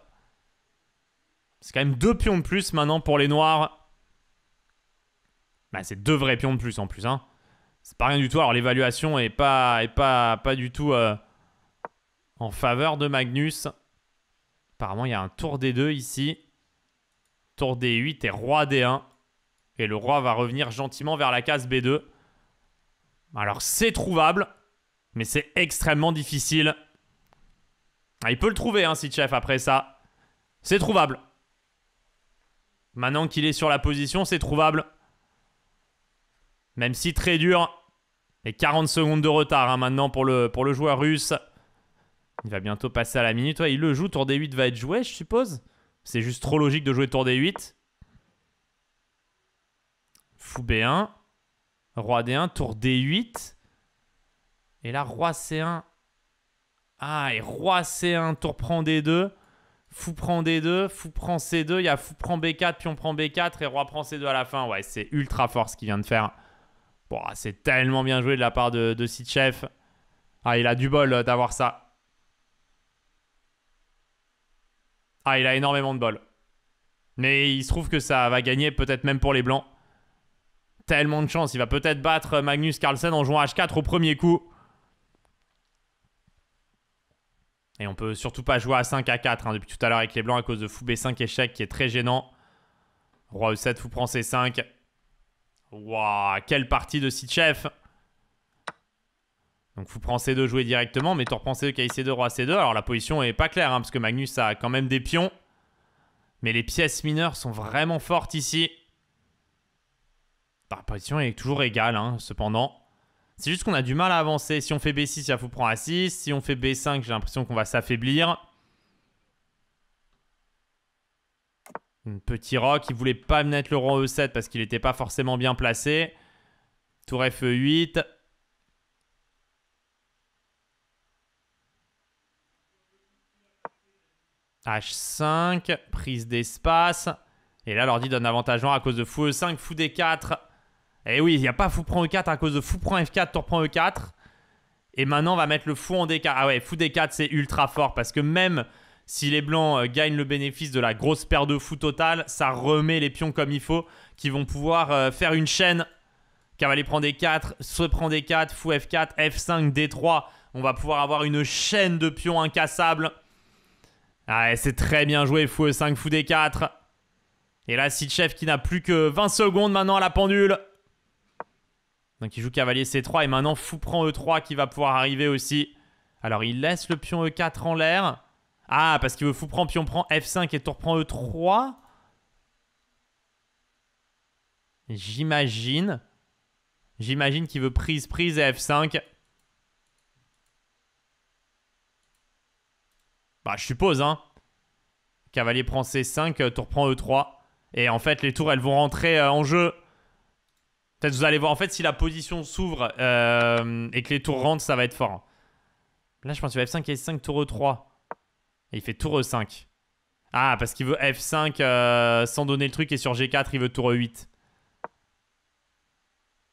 C'est quand même deux pions de plus maintenant pour les noirs. Bah, c'est deux vrais pions de plus en plus, hein c'est pas rien du tout. Alors l'évaluation est pas, est pas, pas du tout euh, en faveur de Magnus. Apparemment, il y a un tour D2 ici. Tour D8 et roi D1. Et le roi va revenir gentiment vers la case B2. Alors c'est trouvable, mais c'est extrêmement difficile. Ah, il peut le trouver, hein, chef après ça. C'est trouvable. Maintenant qu'il est sur la position, c'est trouvable. Même si très dur. Et 40 secondes de retard hein, maintenant pour le, pour le joueur russe. Il va bientôt passer à la minute. il le joue. Tour d 8 va être joué, je suppose. C'est juste trop logique de jouer tour d 8. Fou B1. Roi D1. Tour D8. Et là, roi C1. Ah, et roi C1. Tour prend D2. Fou prend D2. Fou prend C2. Il y a fou prend B4. Puis on prend B4. Et roi prend C2 à la fin. Ouais, c'est ultra fort ce qu'il vient de faire. Bon, c'est tellement bien joué de la part de, de Ah, il a du bol euh, d'avoir ça. Ah, il a énormément de bol. Mais il se trouve que ça va gagner peut-être même pour les Blancs. Tellement de chance. Il va peut-être battre Magnus Carlsen en jouant H4 au premier coup. Et on peut surtout pas jouer à 5 à 4 hein, depuis tout à l'heure avec les Blancs à cause de fou B5 échec qui est très gênant. Roi E7, fou prend C5. Waouh, quelle partie de C-Chef Donc vous prenez C2 jouer directement, mais tour prend C2, C2, roi C2. Alors la position est pas claire, hein, parce que Magnus a quand même des pions. Mais les pièces mineures sont vraiment fortes ici. Bah, la position est toujours égale, hein, cependant. C'est juste qu'on a du mal à avancer. Si on fait B6, il faut prendre A6. Si on fait B5, j'ai l'impression qu'on va s'affaiblir. Petit Rock, il voulait pas mettre le rond E7 parce qu'il n'était pas forcément bien placé. Tour F8. H5, prise d'espace. Et là, l'ordi donne avantage à cause de fou E5, fou D4. Et eh oui, il n'y a pas fou prend E4 à cause de fou prend F4, tour prend E4. Et maintenant, on va mettre le fou en D4. Ah ouais, fou D4, c'est ultra fort parce que même si les Blancs euh, gagnent le bénéfice de la grosse paire de fous totale, ça remet les pions comme il faut, qui vont pouvoir euh, faire une chaîne. Cavalier prend d 4, se prend d 4, fou F4, F5, D3. On va pouvoir avoir une chaîne de pions incassables. Ah, c'est très bien joué, fou E5, fou D4. Et là, chef qui n'a plus que 20 secondes maintenant à la pendule. Donc il joue cavalier C3 et maintenant fou prend E3 qui va pouvoir arriver aussi. Alors il laisse le pion E4 en l'air. Ah, parce qu'il veut fou prend pion prend F5 et tour prend E3 J'imagine. J'imagine qu'il veut prise, prise et F5. Bah, je suppose, hein. Cavalier prend C5, tour prend E3. Et en fait, les tours, elles vont rentrer euh, en jeu. Peut-être vous allez voir. En fait, si la position s'ouvre euh, et que les tours rentrent, ça va être fort. Hein. Là, je pense F5 et F5, tour E3. Et il fait tour E5. Euh, ah, parce qu'il veut F5 euh, sans donner le truc et sur G4, il veut tour E8. Euh,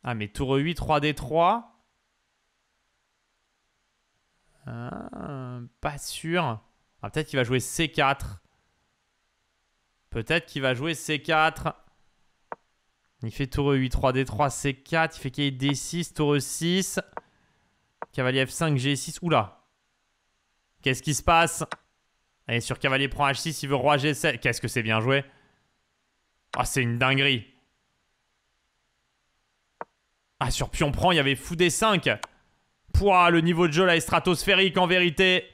ah, mais tour E8, 3D3. Ah, pas sûr. Ah, peut-être qu'il va jouer C4. Peut-être qu'il va jouer C4. Il fait tour E8, 3D3, C4. Il fait qu'il y D6, tour E6. Cavalier F5, G6. Oula. Qu'est-ce qui se passe Allez, sur cavalier prend H6, il veut roi G7. Qu'est-ce que c'est bien joué Ah, c'est une dinguerie. Ah, sur pion prend, il y avait fou D5. Pouah, le niveau de jeu là est stratosphérique en vérité.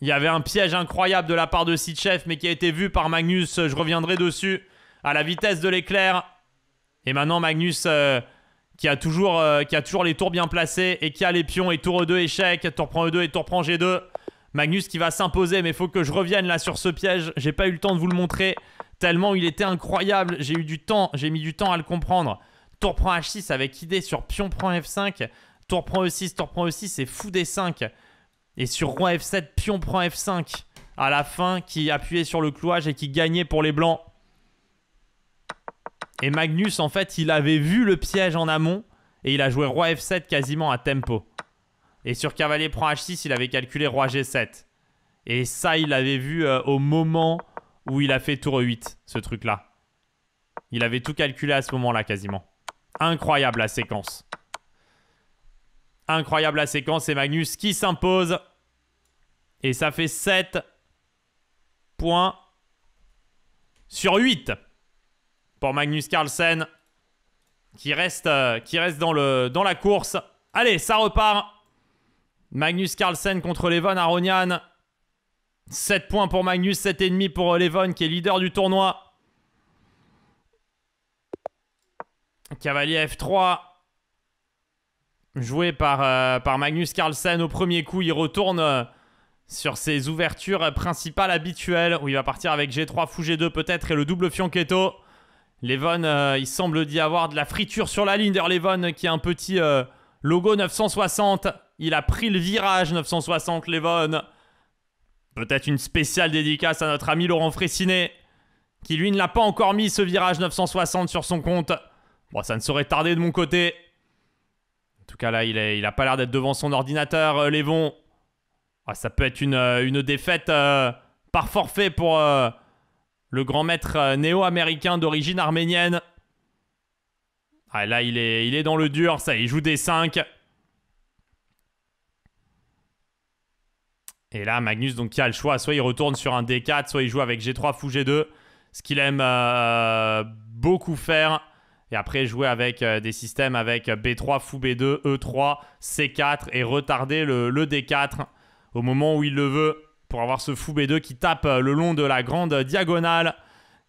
Il y avait un piège incroyable de la part de Sitchef, mais qui a été vu par Magnus, je reviendrai dessus, à la vitesse de l'éclair. Et maintenant Magnus euh, qui, a toujours, euh, qui a toujours les tours bien placés et qui a les pions et tour E2 échec, tour prend E2 et tour prend G2. Magnus qui va s'imposer, mais faut que je revienne là sur ce piège. J'ai pas eu le temps de vous le montrer, tellement il était incroyable. J'ai eu du temps, j'ai mis du temps à le comprendre. Tour prend H6 avec idée sur pion prend F5. Tour prend E6, tour prend E6, c'est fou des 5 Et sur roi F7, pion prend F5. À la fin, qui appuyait sur le clouage et qui gagnait pour les blancs. Et Magnus, en fait, il avait vu le piège en amont et il a joué roi F7 quasiment à tempo. Et sur cavalier prend h6, il avait calculé roi g7. Et ça, il l'avait vu euh, au moment où il a fait tour 8, ce truc-là. Il avait tout calculé à ce moment-là quasiment. Incroyable la séquence. Incroyable la séquence et Magnus qui s'impose. Et ça fait 7 points sur 8 pour Magnus Carlsen qui reste, euh, qui reste dans, le, dans la course. Allez, ça repart. Magnus Carlsen contre Levon Aronian. 7 points pour Magnus, 7,5 pour euh, Levon qui est leader du tournoi. Cavalier F3. Joué par, euh, par Magnus Carlsen au premier coup, il retourne euh, sur ses ouvertures principales habituelles où il va partir avec G3, fou G2 peut-être et le double Fianchetto. Levon, il semble d'y avoir de la friture sur la ligne. D'ailleurs, Levon qui a un petit logo 960 il a pris le virage 960 Levon. Peut-être une spéciale dédicace à notre ami Laurent Fressinet, qui lui ne l'a pas encore mis ce virage 960 sur son compte. Bon, ça ne saurait tarder de mon côté. En tout cas, là, il, n'a a pas l'air d'être devant son ordinateur, euh, Levon. ça peut être une, euh, une défaite euh, par forfait pour le grand maître néo-américain d'origine arménienne. Ah, là, il est, il est dans le dur, ça, il joue des 5. Et là, Magnus, donc, qui a le choix. Soit il retourne sur un D4, soit il joue avec G3, fou G2. Ce qu'il aime euh, beaucoup faire. Et après, jouer avec euh, des systèmes avec B3, fou B2, E3, C4 et retarder le, D4 au moment où il le veut pour avoir ce fou B2 qui tape euh, le long de la grande diagonale.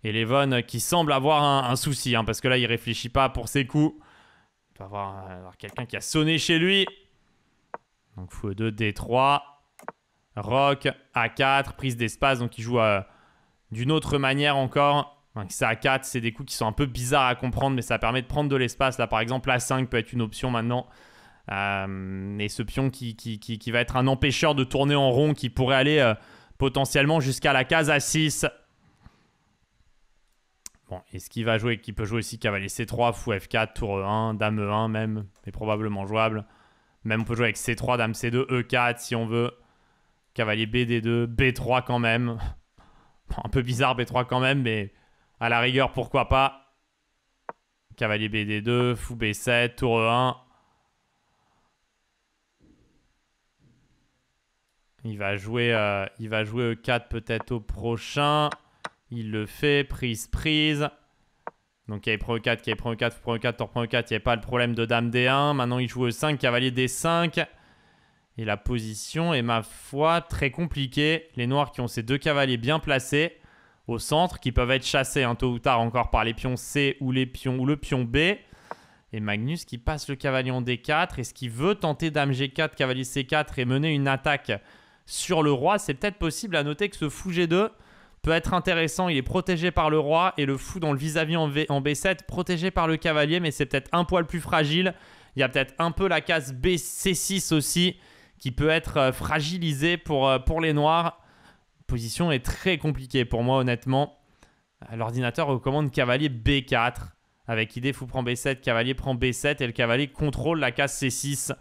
Et Levon qui semble avoir un, souci, hein, parce que là, il réfléchit pas pour ses coups. Il doit avoir, avoir quelqu'un qui a sonné chez lui. Donc, fou E2, D3. Rock a 4, prise d'espace, donc il joue euh, d'une autre manière encore. c'est a 4, c'est des coups qui sont un peu bizarres à comprendre, mais ça permet de prendre de l'espace. Là par exemple, a 5 peut être une option maintenant. Euh, et ce pion qui, qui, va être un empêcheur de tourner en rond, qui pourrait aller euh, potentiellement jusqu'à la case a 6. Bon, est-ce qu'il va jouer Qui peut jouer aussi cavalier C3, fou F4, tour E1, dame E1 même, mais probablement jouable. Même on peut jouer avec C3, dame C2, E4 si on veut cavalier bd 2 B3 quand même. Un peu bizarre B3 quand même, mais à la rigueur, pourquoi pas. Cavalier bd 2 fou B7, tour E1. Il va jouer, euh, il va jouer E4 peut-être au prochain. Il le fait, prise, prise. Donc il y E4, e il y E4, fou E4, tour E4, e il n'y a pas le problème de dame D1. Maintenant il joue E5, cavalier D5. Et la position est, ma foi, très compliquée. Les Noirs qui ont ces deux cavaliers bien placés au centre, qui peuvent être chassés un hein, tôt ou tard encore par les pions C ou, les pions, ou le pion B. Et Magnus qui passe le cavalier en D4. Est-ce qu'il veut tenter dame G4, cavalier C4 et mener une attaque sur le roi C'est peut-être possible à noter que ce fou G2 peut être intéressant. Il est protégé par le roi et le fou dans le vis-à-vis en, en B7, protégé par le cavalier, mais c'est peut-être un poil plus fragile. Il y a peut-être un peu la case bc 6 aussi qui peut être euh, fragilisé pour, euh, pour les noirs. Position est très compliquée pour moi, honnêtement. Euh, l'ordinateur recommande cavalier B4. Avec idée, fou prend B7, cavalier prend B7 et le cavalier contrôle la case C6.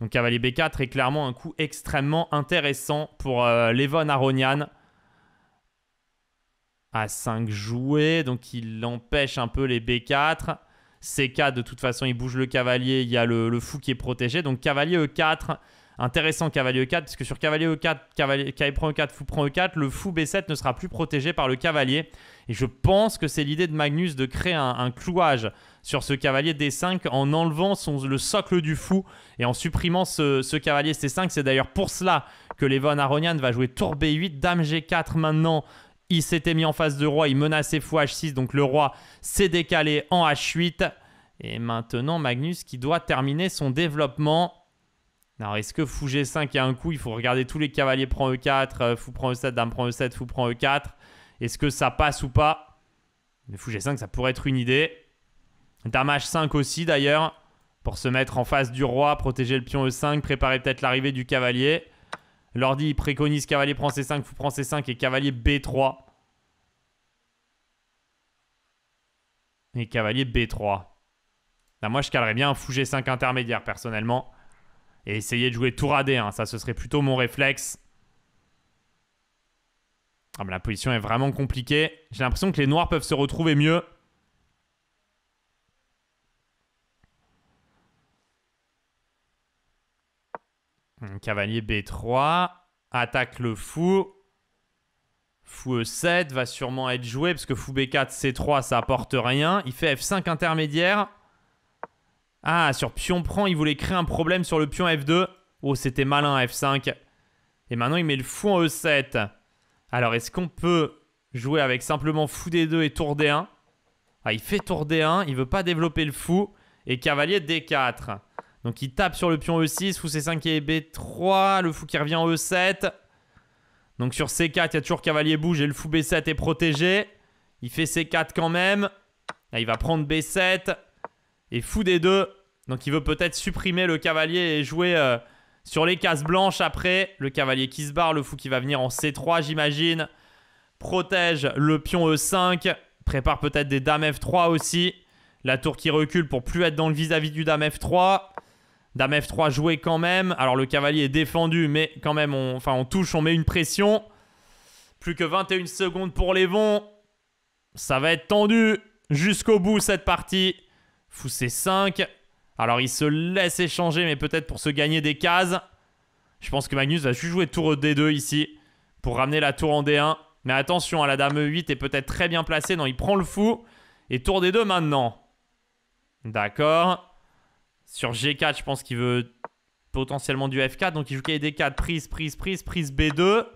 Donc cavalier B4 est clairement un coup extrêmement intéressant pour Levon Aronian. A5 joué, donc il empêche un peu les B4. C4, de toute façon, il bouge le cavalier, il y a le fou qui est protégé. Donc cavalier E4, Intéressant cavalier E4, que sur cavalier E4, cavalier, cavalier prend E4, fou prend E4, le fou B7 ne sera plus protégé par le cavalier. Et je pense que c'est l'idée de Magnus de créer un, clouage sur ce cavalier D5 en enlevant son, le socle du fou et en supprimant ce, ce cavalier C5. C'est d'ailleurs pour cela que Levon Aronian va jouer tour B8, dame G4 maintenant. Il s'était mis en face de roi, il menaçait fou H6, donc le roi s'est décalé en H8. Et maintenant Magnus qui doit terminer son développement alors, est-ce que fou G5, est un coup, il faut regarder tous les cavaliers prend E4, euh, fou prend E7, dame prend E7, fou prend E4. Est-ce que ça passe ou pas Mais fou G5, ça pourrait être une idée. Dame H5 aussi, d'ailleurs, pour se mettre en face du roi, protéger le pion E5, préparer peut-être l'arrivée du cavalier. L'ordi, préconise cavalier prend C5, fou prend C5 et cavalier B3. Et cavalier B3. moi, je calerais bien un fou G5 intermédiaire, personnellement et essayer de jouer tout radé. Hein. Ça, ce serait plutôt mon réflexe. Ah, la position est vraiment compliquée. J'ai l'impression que les noirs peuvent se retrouver mieux. Hum, cavalier B3. Attaque le fou. Fou E7 va sûrement être joué parce que fou B4, C3, ça apporte rien. Il fait F5 intermédiaire. Ah, sur pion prend, il voulait créer un problème sur le pion F2. Oh, c'était malin F5. Et maintenant, il met le fou en E7. Alors, est-ce qu'on peut jouer avec simplement fou D2 et tour D1 Ah, il fait tour D1, il veut pas développer le fou. Et cavalier D4. Donc, il tape sur le pion E6, fou C5 et B3, le fou qui revient en E7. Donc, sur C4, il y a toujours cavalier bouge et le fou B7 est protégé. Il fait C4 quand même. Là, ah, il va prendre B7. Et fou des deux. Donc il veut peut-être supprimer le cavalier et jouer euh, sur les cases blanches après. Le cavalier qui se barre, le fou qui va venir en C3 j'imagine. Protège le pion E5. Prépare peut-être des dames F3 aussi. La tour qui recule pour plus être dans le vis-à-vis du dame F3. Dame F3 joué quand même. Alors le cavalier est défendu, mais quand même, on, enfin, on touche, on met une pression. Plus que 21 secondes pour les vents. Ça va être tendu jusqu'au bout cette partie. Fou C5. Alors il se laisse échanger, mais peut-être pour se gagner des cases. Je pense que Magnus va juste jouer tour D2 ici pour ramener la tour en D1. Mais attention, hein, la dame E8 est peut-être très bien placée. Non, il prend le fou. Et tour D2 maintenant. D'accord. Sur G4, je pense qu'il veut potentiellement du F4. Donc il joue KD4, prise, prise, prise, prise B2.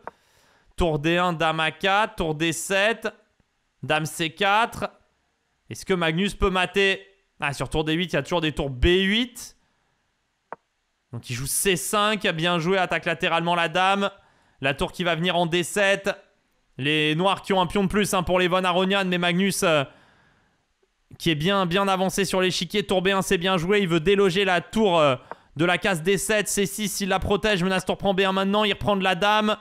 Tour D1, dame A4, tour D7, dame C4. Est-ce que Magnus peut mater ah, sur tour D8, il y a toujours des tours B8. Donc il joue C5, a bien joué, attaque latéralement la dame. La tour qui va venir en D7. Les noirs qui ont un pion de plus hein, pour les Von Aronian, mais Magnus euh, qui est bien, bien avancé sur l'échiquier. Tour B1, c'est bien joué. Il veut déloger la tour euh, de la case D7. C6, il la protège. Menace tour prend B1 maintenant. Il reprend de la dame.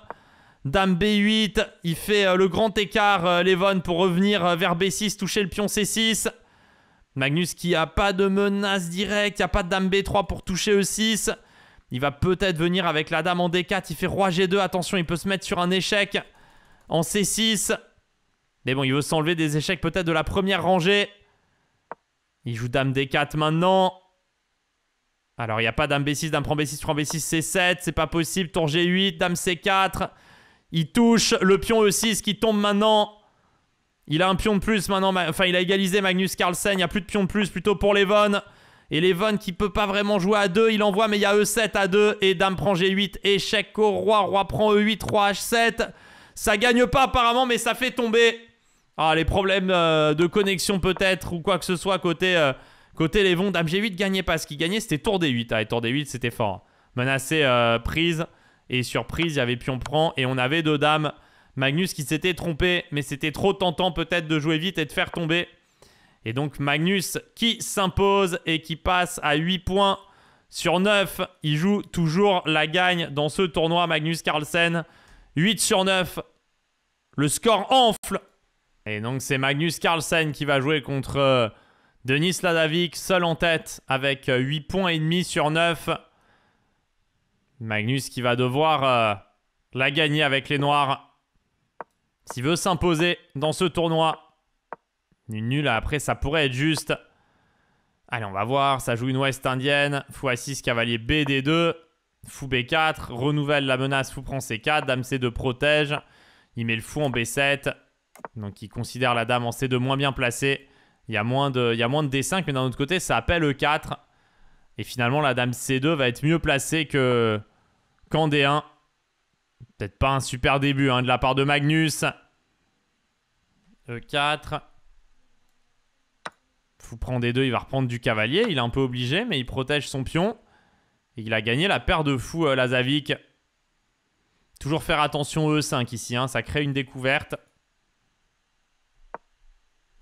Dame B8. Il fait euh, le grand écart, l'Evon, pour revenir vers B6, toucher le pion C6. Magnus qui a pas de menace directe, il n'y a pas de dame B3 pour toucher E6. Il va peut-être venir avec la dame en D4, il fait roi G2, attention, il peut se mettre sur un échec en C6. Mais bon, il veut s'enlever des échecs peut-être de la première rangée. Il joue dame D4 maintenant. Alors, il n'y a pas dame B6, dame prend B6, prend B6, C7, c'est pas possible. Tour G8, dame C4. Il touche le pion E6 qui tombe maintenant. Il a un pion de plus maintenant. Enfin, il a égalisé Magnus Carlsen. Il n'y a plus de pion de plus, plutôt pour Levon. Et Levon qui peut pas vraiment jouer à deux. Il envoie, mais il y a E7 à 2. Et Dame prend G8. Échec au roi. Roi prend E8. Roi H7. Ça gagne pas apparemment, mais ça fait tomber. Ah, les problèmes euh, de connexion peut-être ou quoi que ce soit côté, euh, côté Levon. Dame G8 ne gagnait pas. Ce qu'il gagnait, c'était tour D8. Ah, hein, tour D8, c'était fort. Menacé, euh, prise. Et surprise, il y avait pion prend. Et on avait deux dames. Magnus qui s'était trompé, mais c'était trop tentant peut-être de jouer vite et de faire tomber. Et donc Magnus qui s'impose et qui passe à 8 points sur 9. Il joue toujours la gagne dans ce tournoi, Magnus Carlsen. 8 sur 9. Le score enfle. Et donc c'est Magnus Carlsen qui va jouer contre euh, Denis Ladavic, seul en tête, avec 8 euh, points et demi sur 9. Magnus qui va devoir euh, la gagner avec les Noirs. S'il veut s'imposer dans ce tournoi, nul. nulle après, ça pourrait être juste. Allez, on va voir. Ça joue une ouest indienne. Fou a 6, cavalier bd 2 Fou B4. Renouvelle la menace. Fou prend C4. Dame C2 protège. Il met le fou en B7. Donc, il considère la dame en C2 moins bien placée. Il y a moins de, il y a moins de D5, mais d'un autre côté, ça appelle E4. Et finalement, la dame C2 va être mieux placée que qu'en D1 peut pas un super début hein, de la part de Magnus. E4. Fou prend des deux, il va reprendre du cavalier. Il est un peu obligé, mais il protège son pion. Et il a gagné la paire de fous euh, Lazavik. Toujours faire attention E5 ici, hein, ça crée une découverte.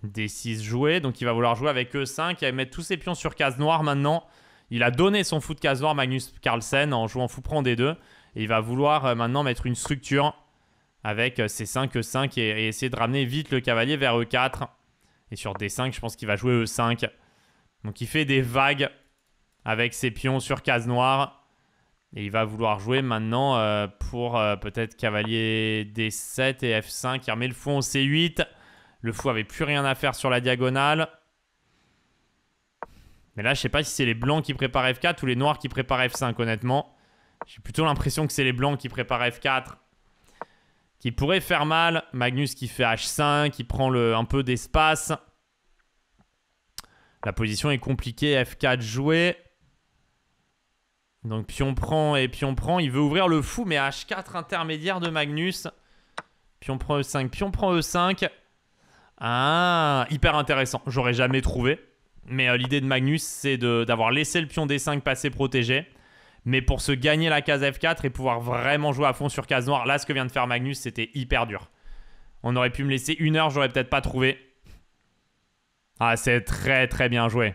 D6 joué, donc il va vouloir jouer avec E5. et mettre tous ses pions sur case noire maintenant. Il a donné son fou de case noire, Magnus Carlsen, en jouant fou prend D2. Et il va vouloir euh, maintenant mettre une structure avec euh, ses 5 E5 euh, et, essayer de ramener vite le cavalier vers E4. Et sur D5, je pense qu'il va jouer E5. Donc il fait des vagues avec ses pions sur case noire. Et il va vouloir jouer maintenant pour peut-être cavalier D7 et F5. Il remet le fou en C8. Le fou avait plus rien à faire sur la diagonale. Mais là, je sais pas si c'est les blancs qui préparent F4 ou les noirs qui préparent F5, honnêtement. J'ai plutôt l'impression que c'est les blancs qui préparent F4. Qui pourrait faire mal. Magnus qui fait H5, qui prend le, un peu d'espace. La position est compliquée. F4 joué. Donc pion prend et pion prend. Il veut ouvrir le fou, mais H4 intermédiaire de Magnus. Pion prend E5, pion prend E5. Ah, hyper intéressant. J'aurais jamais trouvé. Mais euh, l'idée de Magnus, c'est d'avoir laissé le pion D5 passer protégé mais pour se gagner la case F4 et pouvoir vraiment jouer à fond sur case noire, là, ce que vient de faire Magnus, c'était hyper dur. On aurait pu me laisser une heure, j'aurais peut-être pas trouvé. Ah, c'est très très bien joué.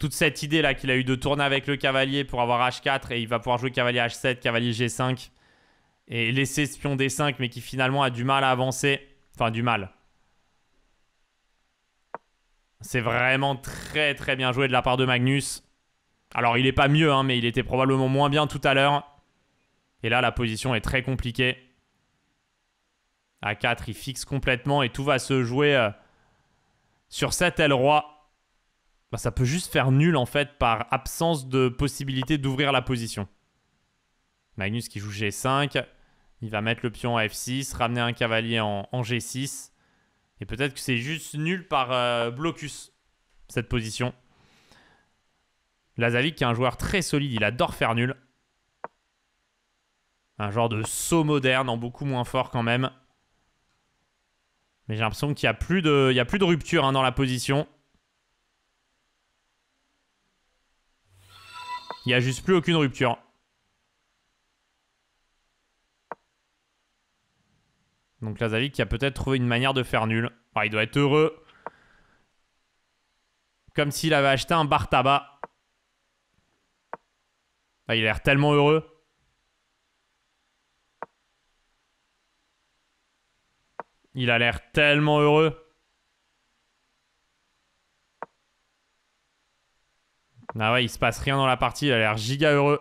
Toute cette idée là qu'il a eu de tourner avec le cavalier pour avoir H4 et il va pouvoir jouer cavalier H7, cavalier G5 et laisser pion D5 mais qui finalement a du mal à avancer. Enfin, du mal. C'est vraiment très très bien joué de la part de Magnus. Alors, il n'est pas mieux, hein, mais il était probablement moins bien tout à l'heure. Et là, la position est très compliquée. a 4, il fixe complètement et tout va se jouer euh, sur cet aile roi. Bah, ça peut juste faire nul en fait par absence de possibilité d'ouvrir la position. Magnus qui joue G5. Il va mettre le pion à F6, ramener un cavalier en, G6. Et peut-être que c'est juste nul par euh, blocus, cette position. Lazavic qui est un joueur très solide, il adore faire nul. Un genre de saut moderne en beaucoup moins fort quand même. Mais j'ai l'impression qu'il n'y a, plus de, y a plus de rupture hein, dans la position. Il n'y a juste plus aucune rupture. Donc Lazavik qui a peut-être trouvé une manière de faire nul. il doit être heureux. Comme s'il avait acheté un bar tabac. Bah, il a l'air tellement heureux. Il a l'air tellement heureux. Ah ouais, il se passe rien dans la partie, il a l'air giga heureux.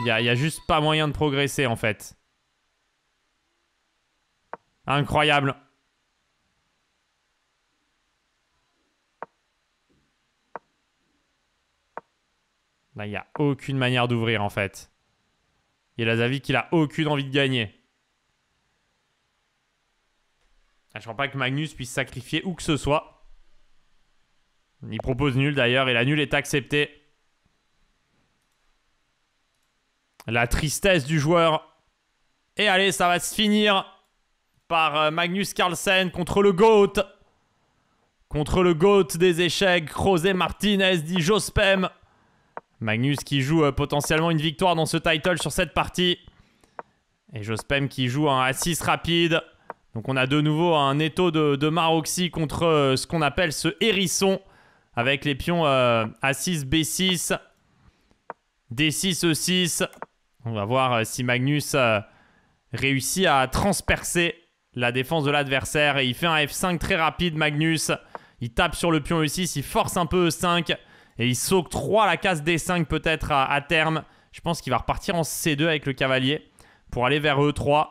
Il y y a juste pas moyen de progresser en fait. Incroyable. Là, il n'y a aucune manière d'ouvrir en fait. Il la avis qu'il a aucune envie de gagner. je ne crois pas que Magnus puisse sacrifier où que ce soit. Il propose nul d'ailleurs et la nulle est acceptée. La tristesse du joueur. Et allez, ça va se finir par euh, Magnus Carlsen contre le GOAT. Contre le GOAT des échecs, José Martinez dit Jospem. Magnus qui joue euh, potentiellement une victoire dans ce title sur cette partie. Et Jospem qui joue un A6 rapide. Donc on a de nouveau un étau de, de Maroxy contre euh, ce qu'on appelle ce hérisson. Avec les pions A6, B6, D6, E6. On va voir euh, si Magnus réussit à transpercer la défense de l'adversaire. Et il fait un F5 très rapide, Magnus. Il tape sur le pion E6, il force un peu E5. Et il 3 la case D5 peut-être à, terme. Je pense qu'il va repartir en C2 avec le cavalier pour aller vers E3.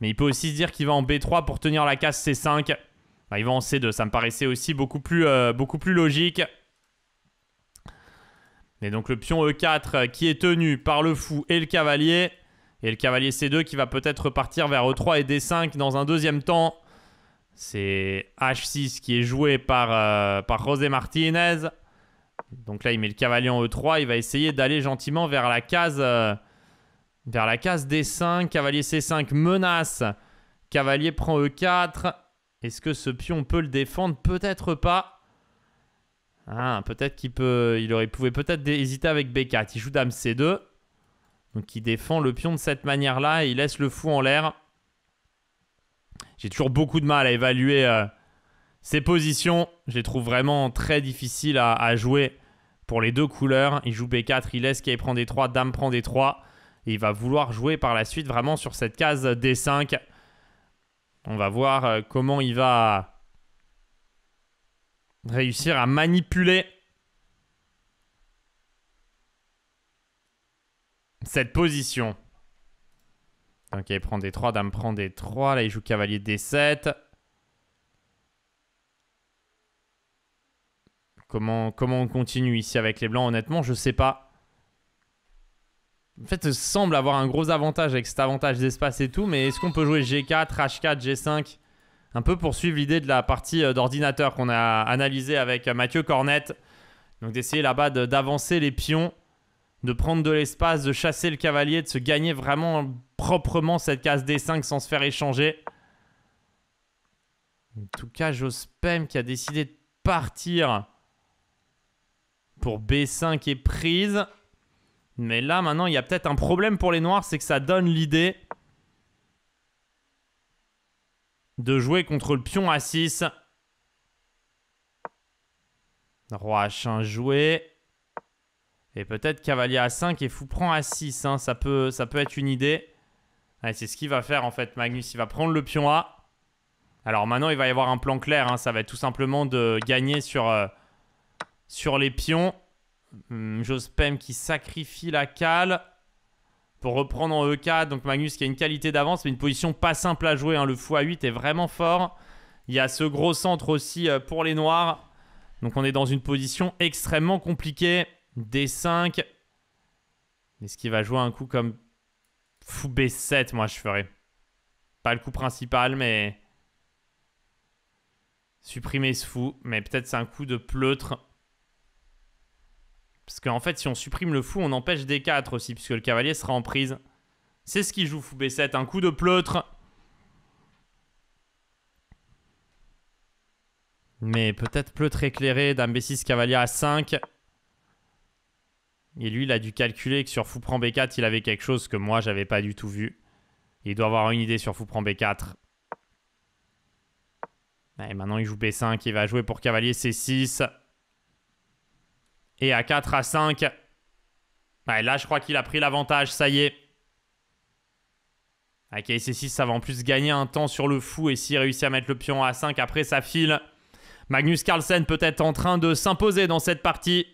Mais il peut aussi se dire qu'il va en B3 pour tenir la case C5. Bah, il va en C2, ça me paraissait aussi beaucoup plus, euh, beaucoup plus logique. Et donc le pion E4 qui est tenu par le fou et le cavalier. Et le cavalier C2 qui va peut-être repartir vers E3 et D5 dans un deuxième temps. C'est H6 qui est joué par, euh, par José Martinez. Donc là, il met le cavalier en E3. Il va essayer d'aller gentiment vers la case, euh, vers la case D5. Cavalier C5 menace. Cavalier prend E4. Est-ce que ce pion peut le défendre Peut-être pas. Ah, peut-être qu'il peut, il aurait pouvait peut-être hésiter avec B4. Il joue dame C2. Donc il défend le pion de cette manière-là et il laisse le fou en l'air. J'ai toujours beaucoup de mal à évaluer euh, Ses ces positions. Je les trouve vraiment très difficiles à jouer pour les deux couleurs. Il joue B4, il laisse qu'il prend D3, Dame prend D3. Et il va vouloir jouer par la suite vraiment sur cette case D5. On va voir euh, comment il va réussir à manipuler cette position. Donc il prend D3, Dame prend D3. Là, il joue cavalier D7. Comment, comment on continue ici avec les blancs Honnêtement, je sais pas. En fait, semble avoir un gros avantage avec cet avantage d'espace et tout, mais est-ce qu'on peut jouer G4, H4, G5 Un peu pour suivre l'idée de la partie euh, d'ordinateur qu'on a analysée avec euh, Mathieu Cornette. Donc d'essayer là-bas d'avancer les pions, de prendre de l'espace, de chasser le cavalier, de se gagner vraiment proprement cette case D5 sans se faire échanger. En tout cas, Jospem qui a décidé de partir pour B5 est prise. Mais là, maintenant, il y a peut-être un problème pour les noirs, c'est que ça donne l'idée de jouer contre le pion A6. Roi H1 joué. Et peut-être cavalier A5 et fou prend A6. Hein. Ça, peut, ça peut être une idée. C'est ce qu'il va faire en fait, Magnus. Il va prendre le pion A. Alors maintenant, il va y avoir un plan clair. Hein. Ça va être tout simplement de gagner sur... Euh, sur les pions. Hum, Jospem qui sacrifie la cale pour reprendre en E4. Donc Magnus qui a une qualité d'avance, mais une position pas simple à jouer. Hein. Le fou à 8 est vraiment fort. Il y a ce gros centre aussi euh, pour les noirs. Donc on est dans une position extrêmement compliquée. D5. Est-ce qu'il va jouer un coup comme fou B7 Moi je ferais. Pas le coup principal, mais supprimer ce fou. Mais peut-être c'est un coup de pleutre. Parce qu'en fait, si on supprime le fou, on empêche D4 aussi, puisque le cavalier sera en prise. C'est ce qu'il joue fou B7, un coup de pleutre. Mais peut-être pleutre éclairé, dame B6, cavalier à 5 Et lui, il a dû calculer que sur fou prend B4, il avait quelque chose que moi, j'avais pas du tout vu. Il doit avoir une idée sur fou prend B4. Et maintenant, il joue B5, il va jouer pour cavalier C6. Et à 4, à 5. là, je crois qu'il a pris l'avantage, ça y est. Ok, c'est 6 ça va en plus gagner un temps sur le fou. Et s'il réussit à mettre le pion à 5, après, ça file. Magnus Carlsen peut-être en train de s'imposer dans cette partie.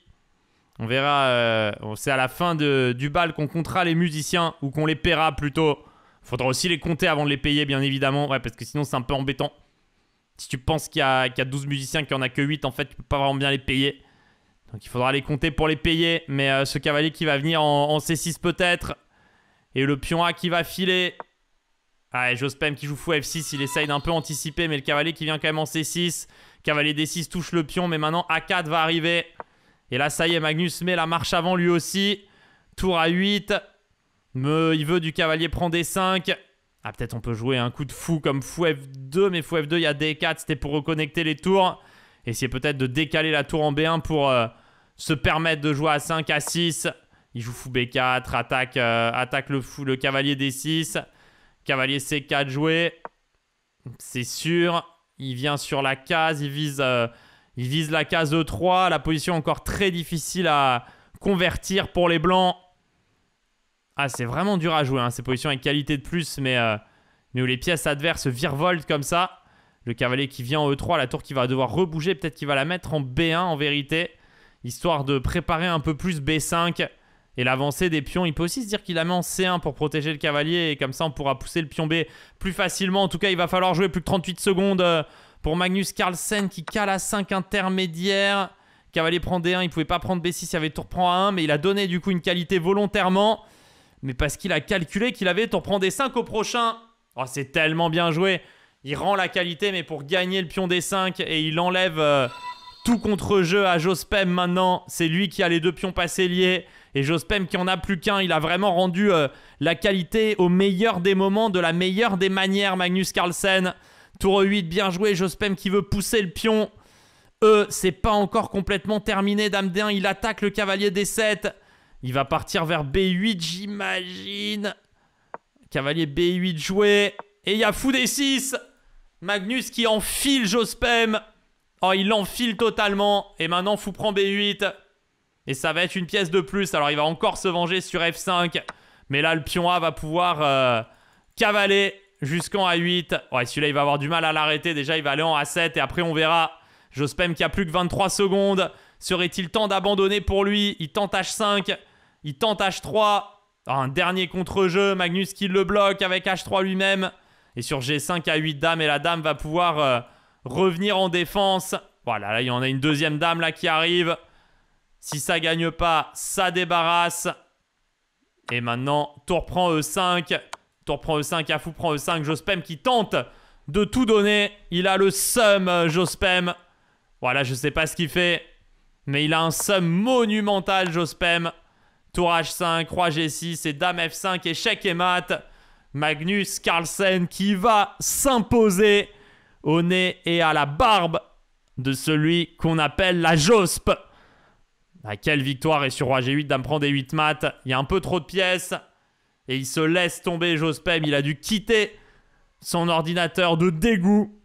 On verra, euh, c'est à la fin du bal qu'on comptera les musiciens ou qu'on les paiera plutôt. Faudra aussi les compter avant de les payer, bien évidemment. Ouais, parce que sinon, c'est un peu embêtant. Si tu penses qu'il y, a 12 musiciens, qu'il n'y en a que 8, en fait, tu peux pas vraiment bien les payer. Donc il faudra les compter pour les payer. Mais euh, ce cavalier qui va venir en, C6 peut-être. Et le pion A qui va filer. Ah, et Jospem qui joue fou F6, il essaye d'un peu anticiper, mais le cavalier qui vient quand même en C6. Cavalier D6 touche le pion, mais maintenant A4 va arriver. Et là, ça y est, Magnus met la marche avant lui aussi. Tour a 8. il veut du cavalier, prend D5. Ah, peut-être on peut jouer un coup de fou comme fou F2, mais fou F2, il y a D4, c'était pour reconnecter les tours. Essayer peut-être de décaler la tour en B1 pour... Euh, se permettre de jouer à 5, à 6. Il joue fou B4, attaque, euh, attaque le, fou, le cavalier D6. Cavalier C4 joué. C'est sûr. Il vient sur la case. Il vise, euh, il vise la case E3. La position encore très difficile à convertir pour les blancs. Ah, c'est vraiment dur à jouer. Hein, ces positions avec qualité de plus, mais, euh, mais où les pièces adverses virevoltent comme ça. Le cavalier qui vient en E3, la tour qui va devoir rebouger. Peut-être qu'il va la mettre en B1 en vérité histoire de préparer un peu plus B5 et l'avancée des pions. Il peut aussi se dire qu'il a met en C1 pour protéger le cavalier et comme ça on pourra pousser le pion B plus facilement. En tout cas, il va falloir jouer plus de 38 secondes euh, pour Magnus Carlsen qui cale à 5 intermédiaire. Cavalier prend D1, il pouvait pas prendre B6, il avait tour prend A1, mais il a donné du coup une qualité volontairement. Mais parce qu'il a calculé qu'il avait tour prend D5 au prochain. Oh, c'est tellement bien joué. Il rend la qualité, mais pour gagner le pion D5 et il enlève... Euh, tout contre-jeu à Jospem maintenant. C'est lui qui a les deux pions passés liés. Et Jospem qui en a plus qu'un. Il a vraiment rendu euh, la qualité au meilleur des moments, de la meilleure des manières, Magnus Carlsen. Tour 8, bien joué. Jospem qui veut pousser le pion. E, c'est pas encore complètement terminé. Dame D1, il attaque le cavalier D7. Il va partir vers B8, j'imagine. Cavalier B8 joué. Et il y a fou des 6 Magnus qui enfile Jospem. Oh, il l'enfile totalement. Et maintenant, fou prend B8. Et ça va être une pièce de plus. Alors, il va encore se venger sur F5. Mais là, le pion A va pouvoir euh, cavaler jusqu'en A8. Ouais, celui-là, il va avoir du mal à l'arrêter. Déjà, il va aller en A7. Et après, on verra. Jospem qui a plus que 23 secondes. Serait-il temps d'abandonner pour lui Il tente H5. Il tente H3. Ah, un dernier contre-jeu. Magnus qui le bloque avec H3 lui-même. Et sur G5, A8 dame. Et la dame va pouvoir... Euh, revenir en défense. Voilà, il y en a une deuxième dame là qui arrive. Si ça gagne pas, ça débarrasse. Et maintenant, tour prend E5. Tour prend E5, Afou prend E5. Jospem qui tente de tout donner. Il a le sum Jospem. Voilà, je sais pas ce qu'il fait. Mais il a un sum monumental, Jospem. Tour H5, Roi G6 et Dame F5, échec et mat. Magnus Carlsen qui va s'imposer au nez et à la barbe de celui qu'on appelle la Jospe. Ah, quelle victoire est sur Roi G8, Dame prend des 8 maths Il y a un peu trop de pièces. Et il se laisse tomber, Jospem. Il a dû quitter son ordinateur de dégoût.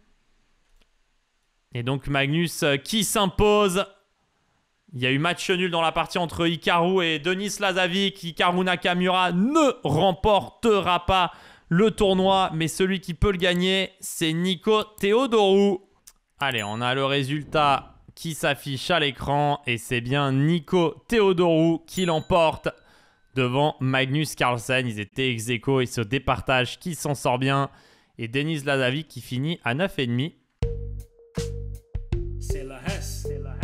Et donc Magnus euh, qui s'impose. Il y a eu match nul dans la partie entre Hikaru et Denis Lazavik, Hikaru Nakamura ne remportera pas le tournoi, mais celui qui peut le gagner, c'est Nico Theodorou. Allez, on a le résultat qui s'affiche à l'écran et c'est bien Nico Theodorou qui l'emporte devant Magnus Carlsen. Ils étaient ex aequo et se départage qui s'en sort bien et Denis Lazavi qui finit à 9,5. C'est la Hesse, c'est la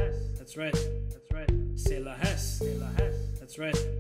c'est la Hesse, c'est la Hesse, that's right.